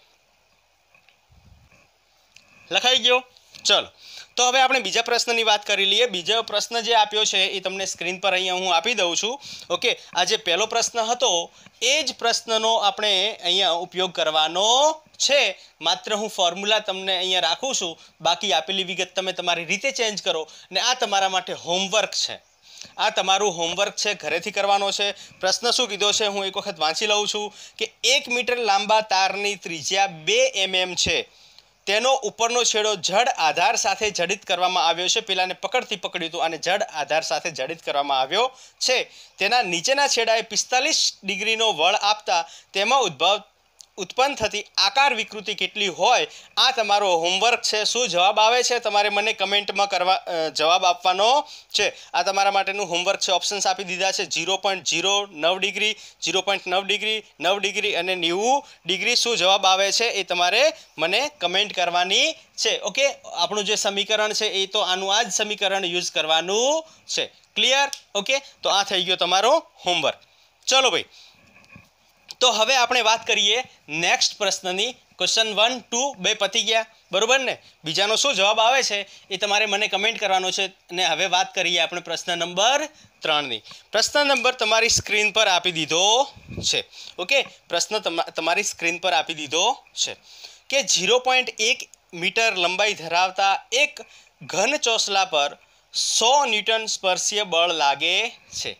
લખાઈ ગયો ચલો તો હવે આપણે બીજા પ્રશ્નની વાત કરી લઈએ બીજો પ્રશ્ન જે આપ્યો છે એ તમને સ્ક્રીન પર અહીંયા હું આપી દઉં છું ઓકે આ જે પહેલો પ્રશ્ન હતો એ જ પ્રશ્નનો આપણે અહીંયા ઉપયોગ કરવાનો છે માત્ર હું ફોર્મ્યુલા તમને અહીંયા રાખું છું બાકી આપેલી વિગત તમે તમારી રીતે ચેન્જ કરો ને આ તમારા માટે હોમવર્ક છે આ તમારું હોમવર્ક છે ઘરેથી કરવાનો છે પ્રશ્ન શું કીધો છે હું એક વખત વાંચી લઉં છું કે એક મીટર લાંબા તારની ત્રિજ્યા બે એમએમ mm છે તેનો ઉપરનો છેડો જડ આધાર સાથે જડિત કરવામાં આવ્યો છે પેલાને પકડથી પકડ્યું હતું અને જડ આધાર સાથે જડિત કરવામાં આવ્યો છે તેના નીચેના છેડાએ પિસ્તાલીસ ડિગ્રીનો વળ આપતા તેમાં ઉદ્ભવ ઉત્પન્ન થતી આકાર વિકૃતિ કેટલી હોય આ તમારો હોમવર્ક છે શું જવાબ આવે છે તમારે મને કમેન્ટમાં કરવા જવાબ આપવાનો છે આ તમારા માટેનું હોમવર્ક છે ઓપ્શન્સ આપી દીધા છે ઝીરો પોઈન્ટ ઝીરો નવ ડિગ્રી ઝીરો પોઈન્ટ નવ ડિગ્રી નવ ડિગ્રી અને નેવું ડિગ્રી શું જવાબ આવે છે એ તમારે મને કમેન્ટ કરવાની છે ઓકે આપણું જે સમીકરણ છે એ તો આનું આ જ સમીકરણ યુઝ કરવાનું છે ક્લિયર ઓકે તો આ થઈ ગયો તમારો હોમવર્ક ચલો ભાઈ તો હવે આપણે વાત કરીએ નેક્સ્ટ પ્રશ્નની ક્વેશ્ચન વન ટુ બે પતી ગયા બરાબર ને બીજાનો શું જવાબ આવે છે એ તમારે મને કમેન્ટ કરવાનો છે અને હવે વાત કરીએ આપણે પ્રશ્ન નંબર ત્રણની પ્રશ્ન નંબર તમારી સ્ક્રીન પર આપી દીધો છે ઓકે પ્રશ્ન તમારી સ્ક્રીન પર આપી દીધો છે કે ઝીરો પોઈન્ટ એક મીટર લંબાઈ ધરાવતા એક ઘન ચોસલા પર સો ન્યૂટન સ્પર્શીય બળ લાગે છે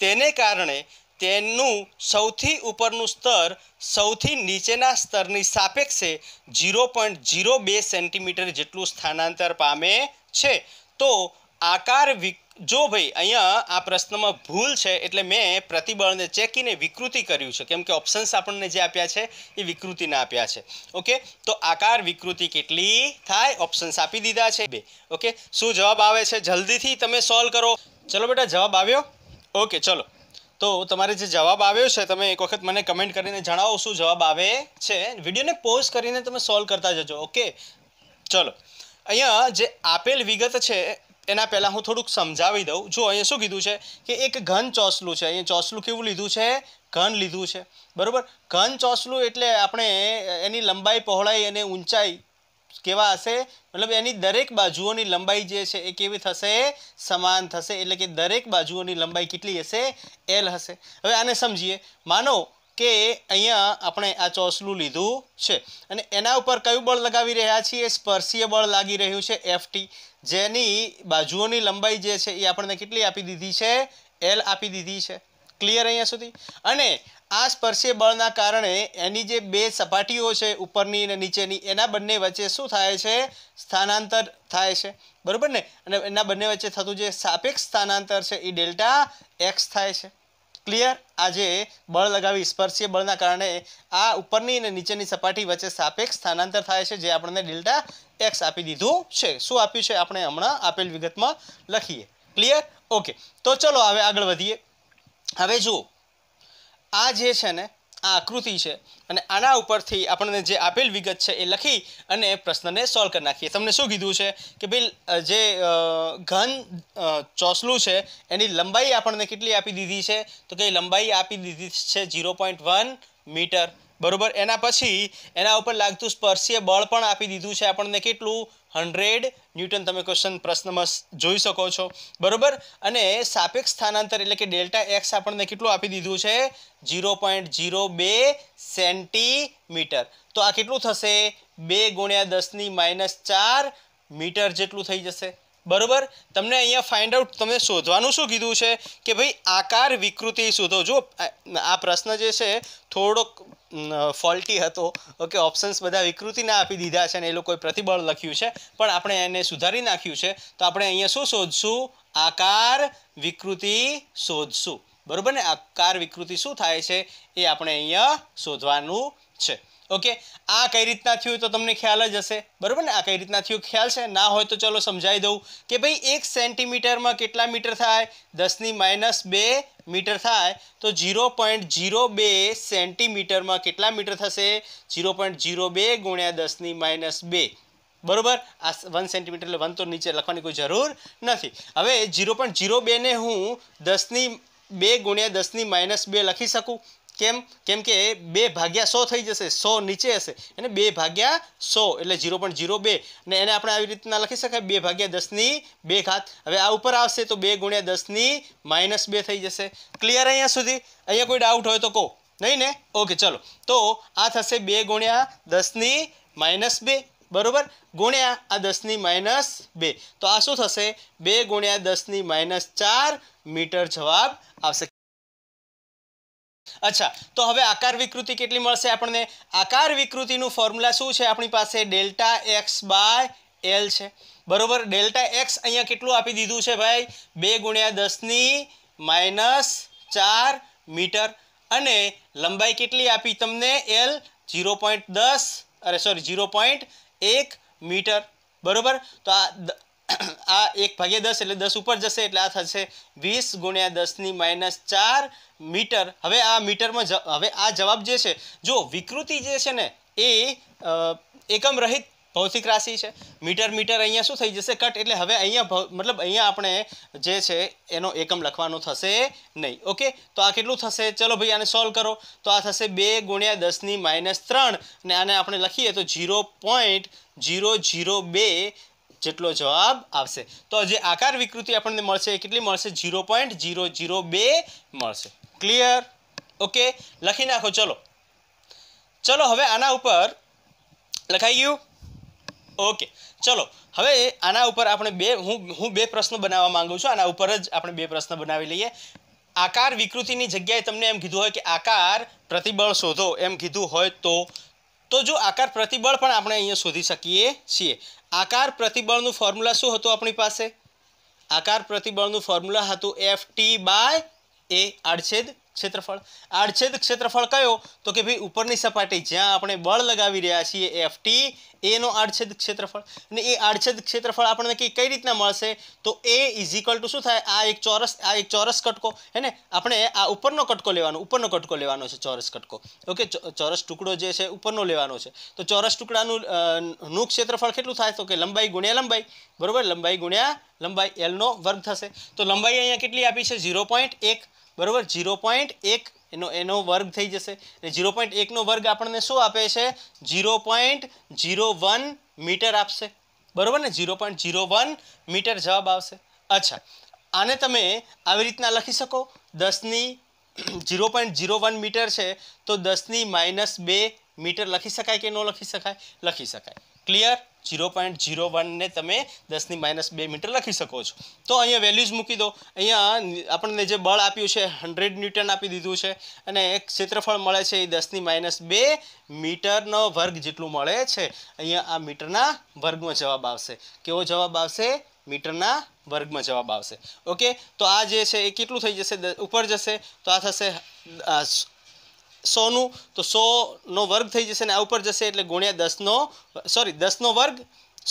તેને કારણે તેનું સૌથી ઉપરનું સ્તર સૌથી નીચેના સ્તરની સાપેક્ષે ઝીરો પોઈન્ટ ઝીરો બે સેન્ટીમીટર જેટલું સ્થાનાંતર પામે છે તો આકાર વિક જો ભાઈ અહીંયા આ પ્રશ્નમાં ભૂલ છે એટલે મેં પ્રતિબળને ચેકીને વિકૃતિ કર્યું છે કેમ કે ઓપ્શન્સ આપણને જે આપ્યા છે એ વિકૃતિના આપ્યા છે ઓકે તો આકાર વિકૃતિ કેટલી થાય ઓપ્શન્સ આપી દીધા છે બે ઓકે શું જવાબ આવે છે જલ્દીથી તમે સોલ્વ કરો ચલો બેટા જવાબ આવ્યો ઓકે ચલો તો તમારે જે જવાબ આવ્યો છે તમે એક વખત મને કમેન્ટ કરીને જણાવો શું જવાબ આવે છે વિડીયોને પોઝ કરીને તમે સોલ્વ કરતા જજો ઓકે ચલો અહીંયા જે આપેલ વિગત છે એના પહેલાં હું થોડુંક સમજાવી દઉં જો અહીંયા શું કીધું છે કે એક ઘન ચોસલું છે અહીંયા ચોસલું કેવું લીધું છે ઘન લીધું છે બરાબર ઘન ચોસલું એટલે આપણે એની લંબાઈ પહોળાઈ અને ઊંચાઈ કેવા હશે મતલબ એની દરેક બાજુઓની લંબાઈ જે છે એ કેવી થશે સમાન થશે એટલે કે દરેક બાજુઓની લંબાઈ કેટલી હશે એલ હશે હવે આને સમજીએ માનો કે અહીંયા આપણે આ ચોસલું લીધું છે અને એના ઉપર કયું બળ લગાવી રહ્યા છીએ સ્પર્શીય બળ લાગી રહ્યું છે એફટી જેની બાજુઓની લંબાઈ જે છે એ આપણને કેટલી આપી દીધી છે એલ આપી દીધી છે ક્લિયર અહીંયા સુધી અને આ સ્પર્શીય બળના કારણે એની જે બે સપાટીઓ છે ઉપરની અને નીચેની એના બંને વચ્ચે શું થાય છે સ્થાનાંતર થાય છે બરાબર ને અને એના બંને વચ્ચે થતું જે સાપેક્ષ સ્થાનાંતર છે એ ડેલ્ટા એક્સ થાય છે ક્લિયર આજે બળ લગાવી સ્પર્શીય બળના કારણે આ ઉપરની અને નીચેની સપાટી વચ્ચે સાપેક્ષ સ્થાનાંતર થાય છે જે આપણને ડેલ્ટા એક્સ આપી દીધું છે શું આપ્યું છે આપણે હમણાં આપેલ વિગતમાં લખીએ ક્લિયર ઓકે તો ચલો હવે આગળ વધીએ હવે જુઓ આ જે છે ને આ આકૃતિ છે અને આના ઉપરથી આપણને જે આપેલ વિગત છે એ લખી અને પ્રશ્નને સોલ્વ કરી નાખીએ તમને શું કીધું છે કે ભાઈ જે ઘન ચોસલું છે એની લંબાઈ આપણને કેટલી આપી દીધી છે તો કે લંબાઈ આપી દીધી છે ઝીરો પોઈન્ટ વન મીટર બરાબર એના પછી એના ઉપર લાગતું સ્પર્શીય બળ પણ આપી દીધું છે આપણને કેટલું હંડ્રેડ ન્યૂટન તમે ક્વેશ્ચન પ્રશ્નમાં જોઈ શકો છો બરાબર અને સાપેક્ષ સ્થાનાંતર એટલે કે ડેલ્ટા એક્સ આપણને કેટલું આપી દીધું છે ઝીરો પોઈન્ટ ઝીરો બે સેન્ટીમીટર તો આ કેટલું થશે બે ગુણ્યા દસની માઇનસ ચાર મીટર જેટલું થઈ જશે બરાબર તમને અહીંયા ફાઇન્ડ આઉટ તમે શોધવાનું શું કીધું છે કે ભાઈ આકાર વિકૃતિ શોધો જો આ પ્રશ્ન જે છે થોડોક ફોલ્ટી હતો ઓકે ઓપ્શન્સ બધા વિકૃતિના આપી દીધા છે અને એ લોકોએ પ્રતિબળ લખ્યું છે પણ આપણે એને સુધારી નાખ્યું છે તો આપણે અહીંયા શું શોધશું આકાર વિકૃતિ શોધશું બરાબર ને આકાર વિકૃતિ શું થાય છે એ આપણે અહીંયા શોધવાનું છે ઓકે આ કઈ રીતના થયું તો તમને ખ્યાલ જ હશે બરાબર ને આ કઈ રીતના થયું ખ્યાલ છે ના હોય તો ચલો સમજાવી દઉં કે ભાઈ એક સેન્ટીમીટરમાં કેટલા મીટર થાય દસની માઇનસ બે મીટર થાય તો ઝીરો પોઈન્ટ ઝીરો બે સેન્ટીમીટરમાં કેટલા મીટર થશે ઝીરો પોઈન્ટ ઝીરો બે ગુણ્યા દસની માઇનસ બે બરાબર આ વન સેન્ટીમીટર એટલે વન તો નીચે લખવાની કોઈ જરૂર નથી હવે ઝીરો પોઈન્ટ ઝીરો બેને હું દસની બે ગુણ્યા દસની માઇનસ બે લખી શકું કેમ કેમ કે બે ભાગ્યા સો થઈ જશે સો નીચે હશે એને બે ભાગ્યા સો એટલે ઝીરો પોઈન્ટ ઝીરો બે અને એને આપણે આવી રીતના લખી શકાય બે ભાગ્યા દસની બે ઘાત હવે આ ઉપર આવશે તો બે ગુણ્યા દસની માઇનસ બે થઈ જશે ક્લિયર અહીંયા સુધી અહીંયા કોઈ ડાઉટ હોય તો કહો નહીં ને ઓકે ચલો તો આ થશે બે ગુણ્યા દસની માઇનસ બે બરોબર ગુણ્યા આ દસની માઇનસ બે તો આ શું થશે બે ગુણ્યા દસની માઇનસ ચાર મીટર જવાબ આવશે અચ્છા તો હવે આકાર વિકૃતિ કેટલી મળશે આપણને આકાર વિકૃતિનું ફોર્મ્યુલા શું છે આપણી પાસે ડેલ્ટા એક્સ બાય એલ છે બરાબર ડેલ્ટા એક્સ અહીંયા કેટલું આપી દીધું છે ભાઈ બે ગુણ્યા દસની માઇનસ ચાર મીટર અને લંબાઈ કેટલી આપી તમને એલ ઝીરો પોઈન્ટ દસ અરે સોરી ઝીરો પોઈન્ટ એક મીટર બરાબર તો આ આ એક ભાગ્યા દસ એટલે દસ ઉપર જશે એટલે આ થશે વીસ ગુણ્યા દસની માઇનસ ચાર મીટર હવે આ મીટરમાં હવે આ જવાબ જે છે જો વિકૃતિ જે છે ને એ એકમ રહિત ભૌતિક રાશિ છે મીટર મીટર અહીંયા શું થઈ જશે કટ એટલે હવે અહીંયા મતલબ અહીંયા આપણે જે છે એનો એકમ લખવાનો થશે નહીં ઓકે તો આ કેટલું થશે ચલો ભાઈ આને સોલ્વ કરો તો આ થશે બે ગુણ્યા દસની માઇનસ ત્રણ અને આને આપણે લખીએ તો ઝીરો પોઈન્ટ ઝીરો ઝીરો બે જેટલો જવાબ આવશે તો જે આકાર વિકૃતિ આપણને મળશે એ કેટલી મળશે ઝીરો પોઈન્ટ ઝીરો ઝીરો બે મળશે ક્લિયર ઓકે લખી નાખો ચલો ચલો હવે આના ઉપર લખાઈ ગયું ઓકે ચલો હવે આના ઉપર આપણે બે હું હું બે પ્રશ્નો બનાવવા માંગુ છું આના ઉપર જ આપણે બે પ્રશ્ન બનાવી લઈએ આકાર વિકૃતિની જગ્યાએ તમને એમ કીધું હોય કે આકાર પ્રતિબળ શોધો એમ કીધું હોય તો તો જો આકાર પ્રતિબળ પણ આપણે અહીંયા શોધી શકીએ છીએ આકાર પ્રતિબળનું ફોર્મ્યુલા શું હતું આપણી પાસે આકાર પ્રતિબળનું ફોર્મ્યુલા હતું એફ ટી બાય એ આડછેદ ક્ષેત્રફળ આડછેદ ક્ષેત્રફળ કયો તો કે ભાઈ ઉપરની સપાટી જ્યાં આપણે બળ લગાવી રહ્યા છીએ એફ ટી એનો આડછેદ ક્ષેત્રફળ અને એ આડછેદ ક્ષેત્રફળ આપણને કઈ કઈ રીતના મળશે તો એ ઇઝ ટુ શું થાય આ એક ચોરસ આ એક ચોરસ કટકો હે ને આપણે આ ઉપરનો કટકો લેવાનો ઉપરનો કટકો લેવાનો છે ચોરસ કટકો ઓકે ચોરસ ટુકડો જે છે ઉપરનો લેવાનો છે તો ચોરસ ટુકડાનું નું ક્ષેત્રફળ કેટલું થાય તો કે લંબાઈ ગુણ્યા લંબાઈ બરાબર લંબાઈ ગુણ્યા લંબાઈ એલનો વર્ગ થશે તો લંબાઈ અહીંયા કેટલી આપી છે ઝીરો પોઈન્ટ એક બરાબર ઝીરો પોઈન્ટ એક એનો એનો વર્ગ થઈ જશે અને ઝીરો પોઈન્ટ એકનો વર્ગ આપણને શું આપે છે zero point zero one metre આપશે બરાબર ને zero point zero one metre જવાબ આવશે અચ્છા આને તમે આવી રીતના લખી શકો દસની zero point zero one metre છે તો દસની માઇનસ બે મીટર લખી શકાય કે ન લખી શકાય લખી શકાય ક્લિયર જીરો પોઈન્ટ જીરો વનને તમે દસની માઇનસ બે મીટર લખી શકો છો તો અહીંયા વેલ્યુઝ મૂકી દો અહીંયા આપણને જે બળ આપ્યું છે હંડ્રેડ ન્યૂટન આપી દીધું છે અને એક ક્ષેત્રફળ મળે છે એ દસની માઇનસ બે મીટરનો વર્ગ જેટલું મળે છે અહીંયા આ મીટરના વર્ગમાં જવાબ આવશે કેવો જવાબ આવશે મીટરના વર્ગમાં જવાબ આવશે ઓકે તો આ જે છે એ કેટલું થઈ જશે ઉપર જશે તો આ થશે સોનું તો સોનો વર્ગ થઈ જશે ને આ ઉપર જશે એટલે ગુણ્યા દસનો સોરી દસનો વર્ગ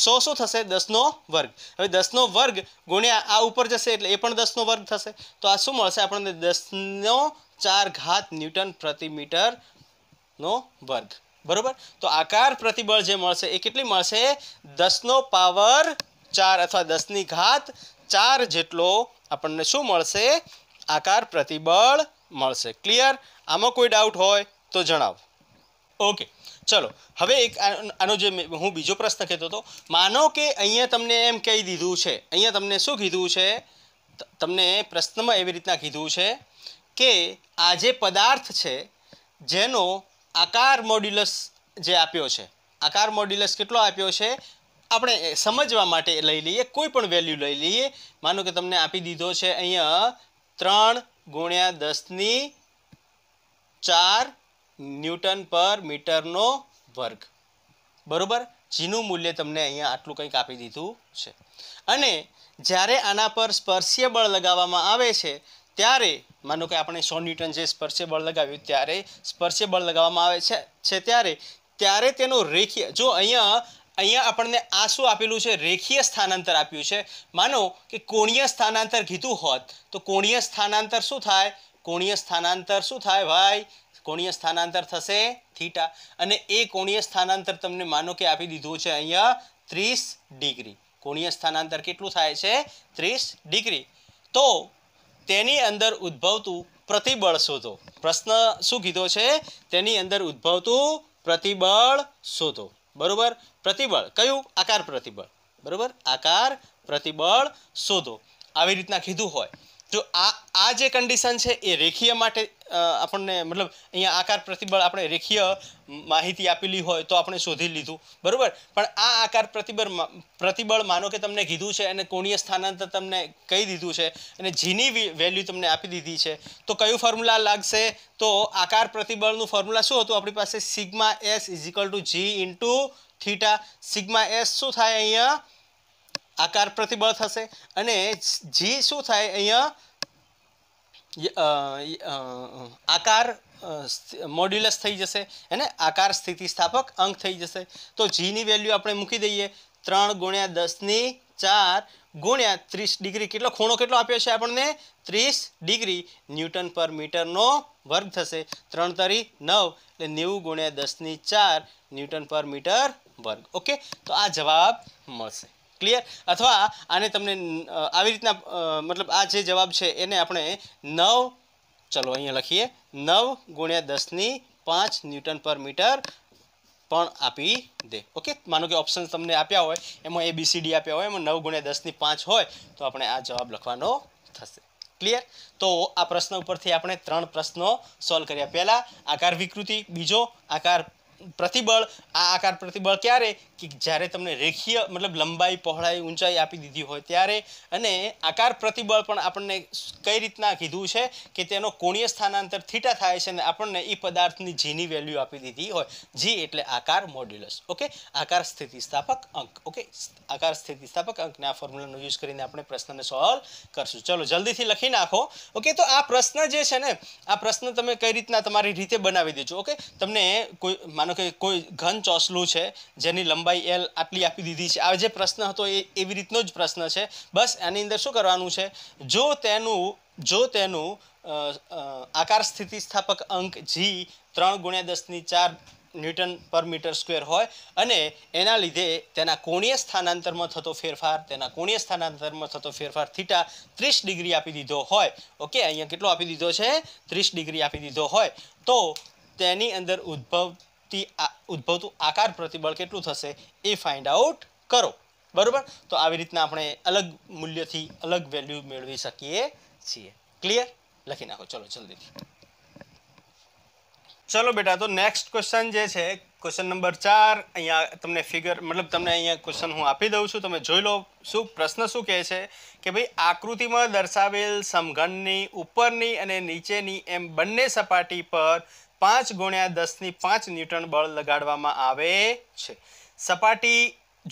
સો શું થશે દસનો વર્ગ હવે દસનો વર્ગ ગુણ્યા આ ઉપર જશે એટલે એ પણ દસનો વર્ગ થશે તો આ શું મળશે આપણને દસનો ચાર ઘાત ન્યૂટન પ્રતિ મીટરનો વર્ગ બરાબર તો આકાર પ્રતિબળ જે મળશે એ કેટલી મળશે દસનો પાવર ચાર અથવા દસની ઘાત ચાર જેટલો આપણને શું મળશે આકાર પ્રતિબળ મળશે ક્લિયર આમાં કોઈ ડાઉટ હોય તો જણાવો ઓકે ચલો હવે એક આનો જે હું બીજો પ્રશ્ન કહેતો હતો માનો કે અહીંયા તમને એમ કહી દીધું છે અહીંયા તમને શું કીધું છે તમને પ્રશ્નમાં એવી રીતના કીધું છે કે આ જે પદાર્થ છે જેનો આકાર મોડ્યુલસ જે આપ્યો છે આકાર મોડ્યુલસ કેટલો આપ્યો છે આપણે સમજવા માટે લઈ લઈએ કોઈ પણ વેલ્યુ લઈ લઈએ માનો કે તમને આપી દીધો છે અહીંયા ત્રણ ગુણ્યા દસની ચાર ન્યૂટન પર મીટરનો વર્ગ બરાબર જીનું મૂલ્ય તમને અહીંયા આટલું કંઈક આપી દીધું છે અને જ્યારે આના પર સ્પર્શીય બળ લગાવવામાં આવે છે ત્યારે માનો કે આપણે સો ન્યૂટન જે સ્પર્શીય બળ લગાવ્યું ત્યારે સ્પર્શીય બળ લગાવવામાં આવે છે છે ત્યારે ત્યારે તેનો રેખીય જો અહીંયા અહીંયા આપણને આ શું આપેલું છે રેખીય સ્થાનાંતર આપ્યું છે માનો કે કોણીય સ્થાનાંતર કીધું હોત તો કોણીય સ્થાનાંતર શું થાય કોણીય સ્થાનાંતર શું થાય ભાઈ કોણીય સ્થાનાંતર થશે થીટા અને એ કોણીય સ્થાનાંતર તમને માનો કે આપી દીધું છે અહીંયા ત્રીસ ડિગ્રી કોણીય સ્થાનાંતર કેટલું થાય છે ત્રીસ ડિગ્રી તો તેની અંદર ઉદ્ભવતું પ્રતિબળ શોધો પ્રશ્ન શું કીધો છે તેની અંદર ઉદ્ભવતું પ્રતિબળ શોધો બરોબર પ્રતિબળ કયું આકાર પ્રતિબળ બરોબર આકાર પ્રતિબળ શોધો આવી રીતના કીધું હોય જો આ આ જે કન્ડિશન છે એ રેખીય માટે આપણને મતલબ અહીંયા આકાર પ્રતિબળ આપણે રેખીય માહિતી આપેલી હોય તો આપણે શોધી લીધું બરાબર પણ આ આકાર પ્રતિબળ પ્રતિબળ માનો કે તમને કીધું છે અને કોણીય સ્થાનાંતર તમને કહી દીધું છે અને જીની વેલ્યુ તમને આપી દીધી છે તો કયું ફોર્મ્યુલા લાગશે તો આકાર પ્રતિબળનું ફોર્મ્યુલા શું હતું આપણી પાસે sigma S is equal to G into theta sigma S શું થાય અહીંયા આકાર પ્રતિબળ થશે અને જી શું થાય અહીંયા આકાર મોડ્યુલસ થઈ જશે એને આકાર સ્થિતિસ્થાપક અંક થઈ જશે તો જીની વેલ્યુ આપણે મૂકી દઈએ ત્રણ ગુણ્યા દસની ચાર ગુણ્યા ત્રીસ ડિગ્રી કેટલો ખૂણો કેટલો આપ્યો છે આપણને ત્રીસ ડિગ્રી ન્યૂટન પર મીટરનો વર્ગ થશે ત્રણ તરી નવ એટલે નેવું ગુણ્યા દસની ચાર ન્યૂટન પર મીટર વર્ગ ઓકે તો આ જવાબ મળશે ક્લિયર અથવા આને તમને આવી રીતના મતલબ આ જે જવાબ છે એને આપણે નવ ચલો અહીંયા લખીએ નવ ગુણ્યા દસની પાંચ ન્યૂટન પર મીટર પણ આપી દે ઓકે માનો કે ઓપ્શન તમને આપ્યા હોય એમાં એ બીસીડી આપ્યા હોય એમાં નવ ગુણ્યા દસની પાંચ હોય તો આપણે આ જવાબ લખવાનો થશે ક્લિયર તો આ પ્રશ્ન ઉપરથી આપણે ત્રણ પ્રશ્નો સોલ્વ કર્યા પહેલાં આકાર વિકૃતિ બીજો આકાર પ્રતિબળ આ આકાર પ્રતિબળ ક્યારે કે જ્યારે તમને રેખીય મતલબ લંબાઈ પહોળાઈ ઊંચાઈ આપી દીધી હોય ત્યારે અને આકાર પ્રતિબળ પણ આપણને કઈ રીતના કીધું છે કે તેનો કોણીય સ્થાનાંતર થીટા થાય છે અને આપણને એ પદાર્થની જીની વેલ્યુ આપી દીધી હોય જી એટલે આકાર મોડ્યુલસ ઓકે આકાર સ્થિતિસ્થાપક અંક ઓકે આકાર સ્થિતિસ્થાપક અંકને આ ફોર્મ્યુલાનો યુઝ કરીને આપણે પ્રશ્નને સોલ્વ કરશું ચલો જલ્દીથી લખી નાખો ઓકે તો આ પ્રશ્ન જે છે ને આ પ્રશ્ન તમે કઈ રીતના તમારી રીતે બનાવી દેજો ઓકે તમને કોઈ માનો માનો કે કોઈ ઘન ચોસલું છે જેની લંબાઈ એલ આટલી આપી દીધી છે આ જે પ્રશ્ન હતો એ એવી રીતનો જ પ્રશ્ન છે બસ એની અંદર શું કરવાનું છે જો તેનું જો તેનું આકાર સ્થિતિસ્થાપક અંક જી ત્રણ ગુણ્યા દસની ચાર ન્યૂટન પર મીટર સ્ક્વેર હોય અને એના લીધે તેના કોણીય સ્થાનાંતરમાં થતો ફેરફાર તેના કોણીય સ્થાનાંતરમાં થતો ફેરફાર થીટા ત્રીસ ડિગ્રી આપી દીધો હોય ઓકે અહીંયા કેટલો આપી દીધો છે ત્રીસ ડિગ્રી આપી દીધો હોય તો તેની અંદર ઉદ્ભવ થી ઉદ્ભવતું આકાર પ્રતિબળ કેટલું થશે એ ફાઇન્ડ આઉટ કરો બરાબર તો આવી રીતના આપણે અલગ મૂલ્યથી અલગ વેલ્યુ મેળવી શકીએ છીએ ક્લિયર લખી નાખો ચલો જલ્દીથી ચલો બેટા તો નેક્સ્ટ ક્વેશ્ચન જે છે ક્વેશ્ચન નંબર ચાર અહીંયા તમને ફિગર મતલબ તમને અહીંયા ક્વેશ્ચન હું આપી દઉં છું તમે જોઈ લો શું પ્રશ્ન શું કહે છે કે ભાઈ આકૃતિમાં દર્શાવેલ સમઘનની ઉપરની અને નીચેની એમ બંને સપાટી પર પાંચ ગુણ્યા દસની પાંચ ન્યૂટન બળ લગાડવામાં આવે છે સપાટી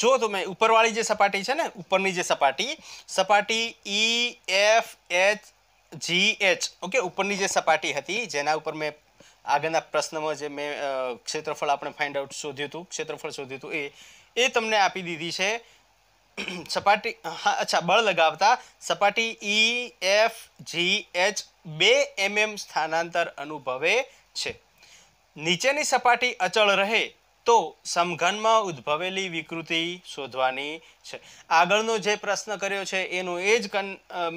જો તમે ઉપરવાળી જે સપાટી છે ને ઉપરની જે સપાટી સપાટી E F H G H okay ઉપરની જે સપાટી હતી જેના ઉપર મેં આગળના પ્રશ્નમાં જે મેં ક્ષેત્રફળ આપણે ફાઇન્ડ આઉટ શોધ્યું હતું ક્ષેત્રફળ શોધ્યું હતું એ એ તમને આપી દીધી છે સપાટી હા અચ્છા બળ લગાવતા સપાટી ઈ એફ જી એચ બે એમએમ સ્થાનાંતર અનુભવે છે નીચેની સપાટી અચળ રહે તો સમઘનમાં ઉદ્ભવેલી વિકૃતિ શોધવાની છે આગળનો જે પ્રશ્ન કર્યો છે એનું એ જ કન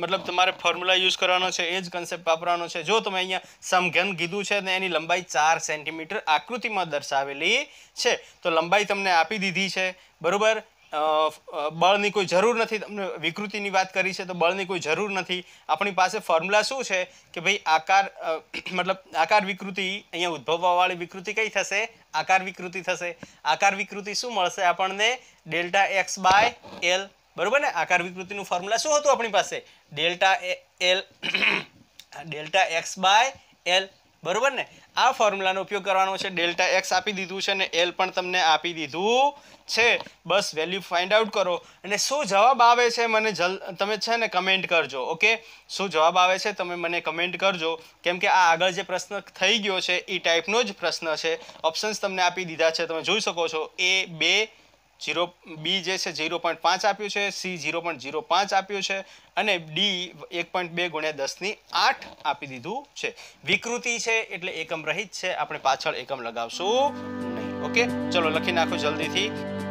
મતલબ તમારે ફોર્મ્યુલા યુઝ કરવાનો છે એ જ કન્સેપ્ટ વાપરવાનો છે જો તમે અહીંયા સમઘન કીધું છે ને એની લંબાઈ ચાર સેન્ટીમીટર આકૃતિમાં દર્શાવેલી છે તો લંબાઈ તમને આપી દીધી છે બરાબર બળની કોઈ જરૂર નથી તમને વિકૃતિની વાત કરી છે તો બળની કોઈ જરૂર નથી આપણી પાસે ફોર્મ્યુલા શું છે કે ભાઈ આકાર મતલબ આકાર વિકૃતિ અહીંયા ઉદ્ભવવાવાળી વિકૃતિ કઈ થશે આકાર વિકૃતિ થશે આકાર વિકૃતિ શું મળશે આપણને ડેલ્ટા એક્સ બાય એલ બરાબર ને આકાર વિકૃતિનું ફોર્મ્યુલા શું હતું આપણી પાસે delta L delta X by L બરાબર ને આ ફોર્મ્યુલાનો ઉપયોગ કરવાનો છે ડેલ્ટા એક્સ આપી દીધું છે અને એલ પણ તમને આપી દીધું છે બસ વેલ્યુ ફાઇન્ડ આઉટ કરો અને શું જવાબ આવે છે મને જલ તમે છે ને કમેન્ટ કરજો ઓકે શું જવાબ આવે છે તમે મને કમેન્ટ કરજો કેમ કે આ આગળ જે પ્રશ્ન થઈ ગયો છે એ ટાઈપનો જ પ્રશ્ન છે ઓપ્શન્સ તમને આપી દીધા છે તમે જોઈ શકો છો એ બે જીરો બી જે છે ઝીરો પોઈન્ટ પાંચ આપ્યું છે સી ઝીરો પોઈન્ટ ઝીરો પાંચ આપ્યું છે અને ડી એક પોઈન્ટ બે ગુણ્યા દસની આઠ આપી દીધું છે વિકૃતિ છે એટલે એકમ રહિત છે આપણે પાછળ એકમ લગાવશું નહીં ઓકે ચલો લખી નાખો જલ્દીથી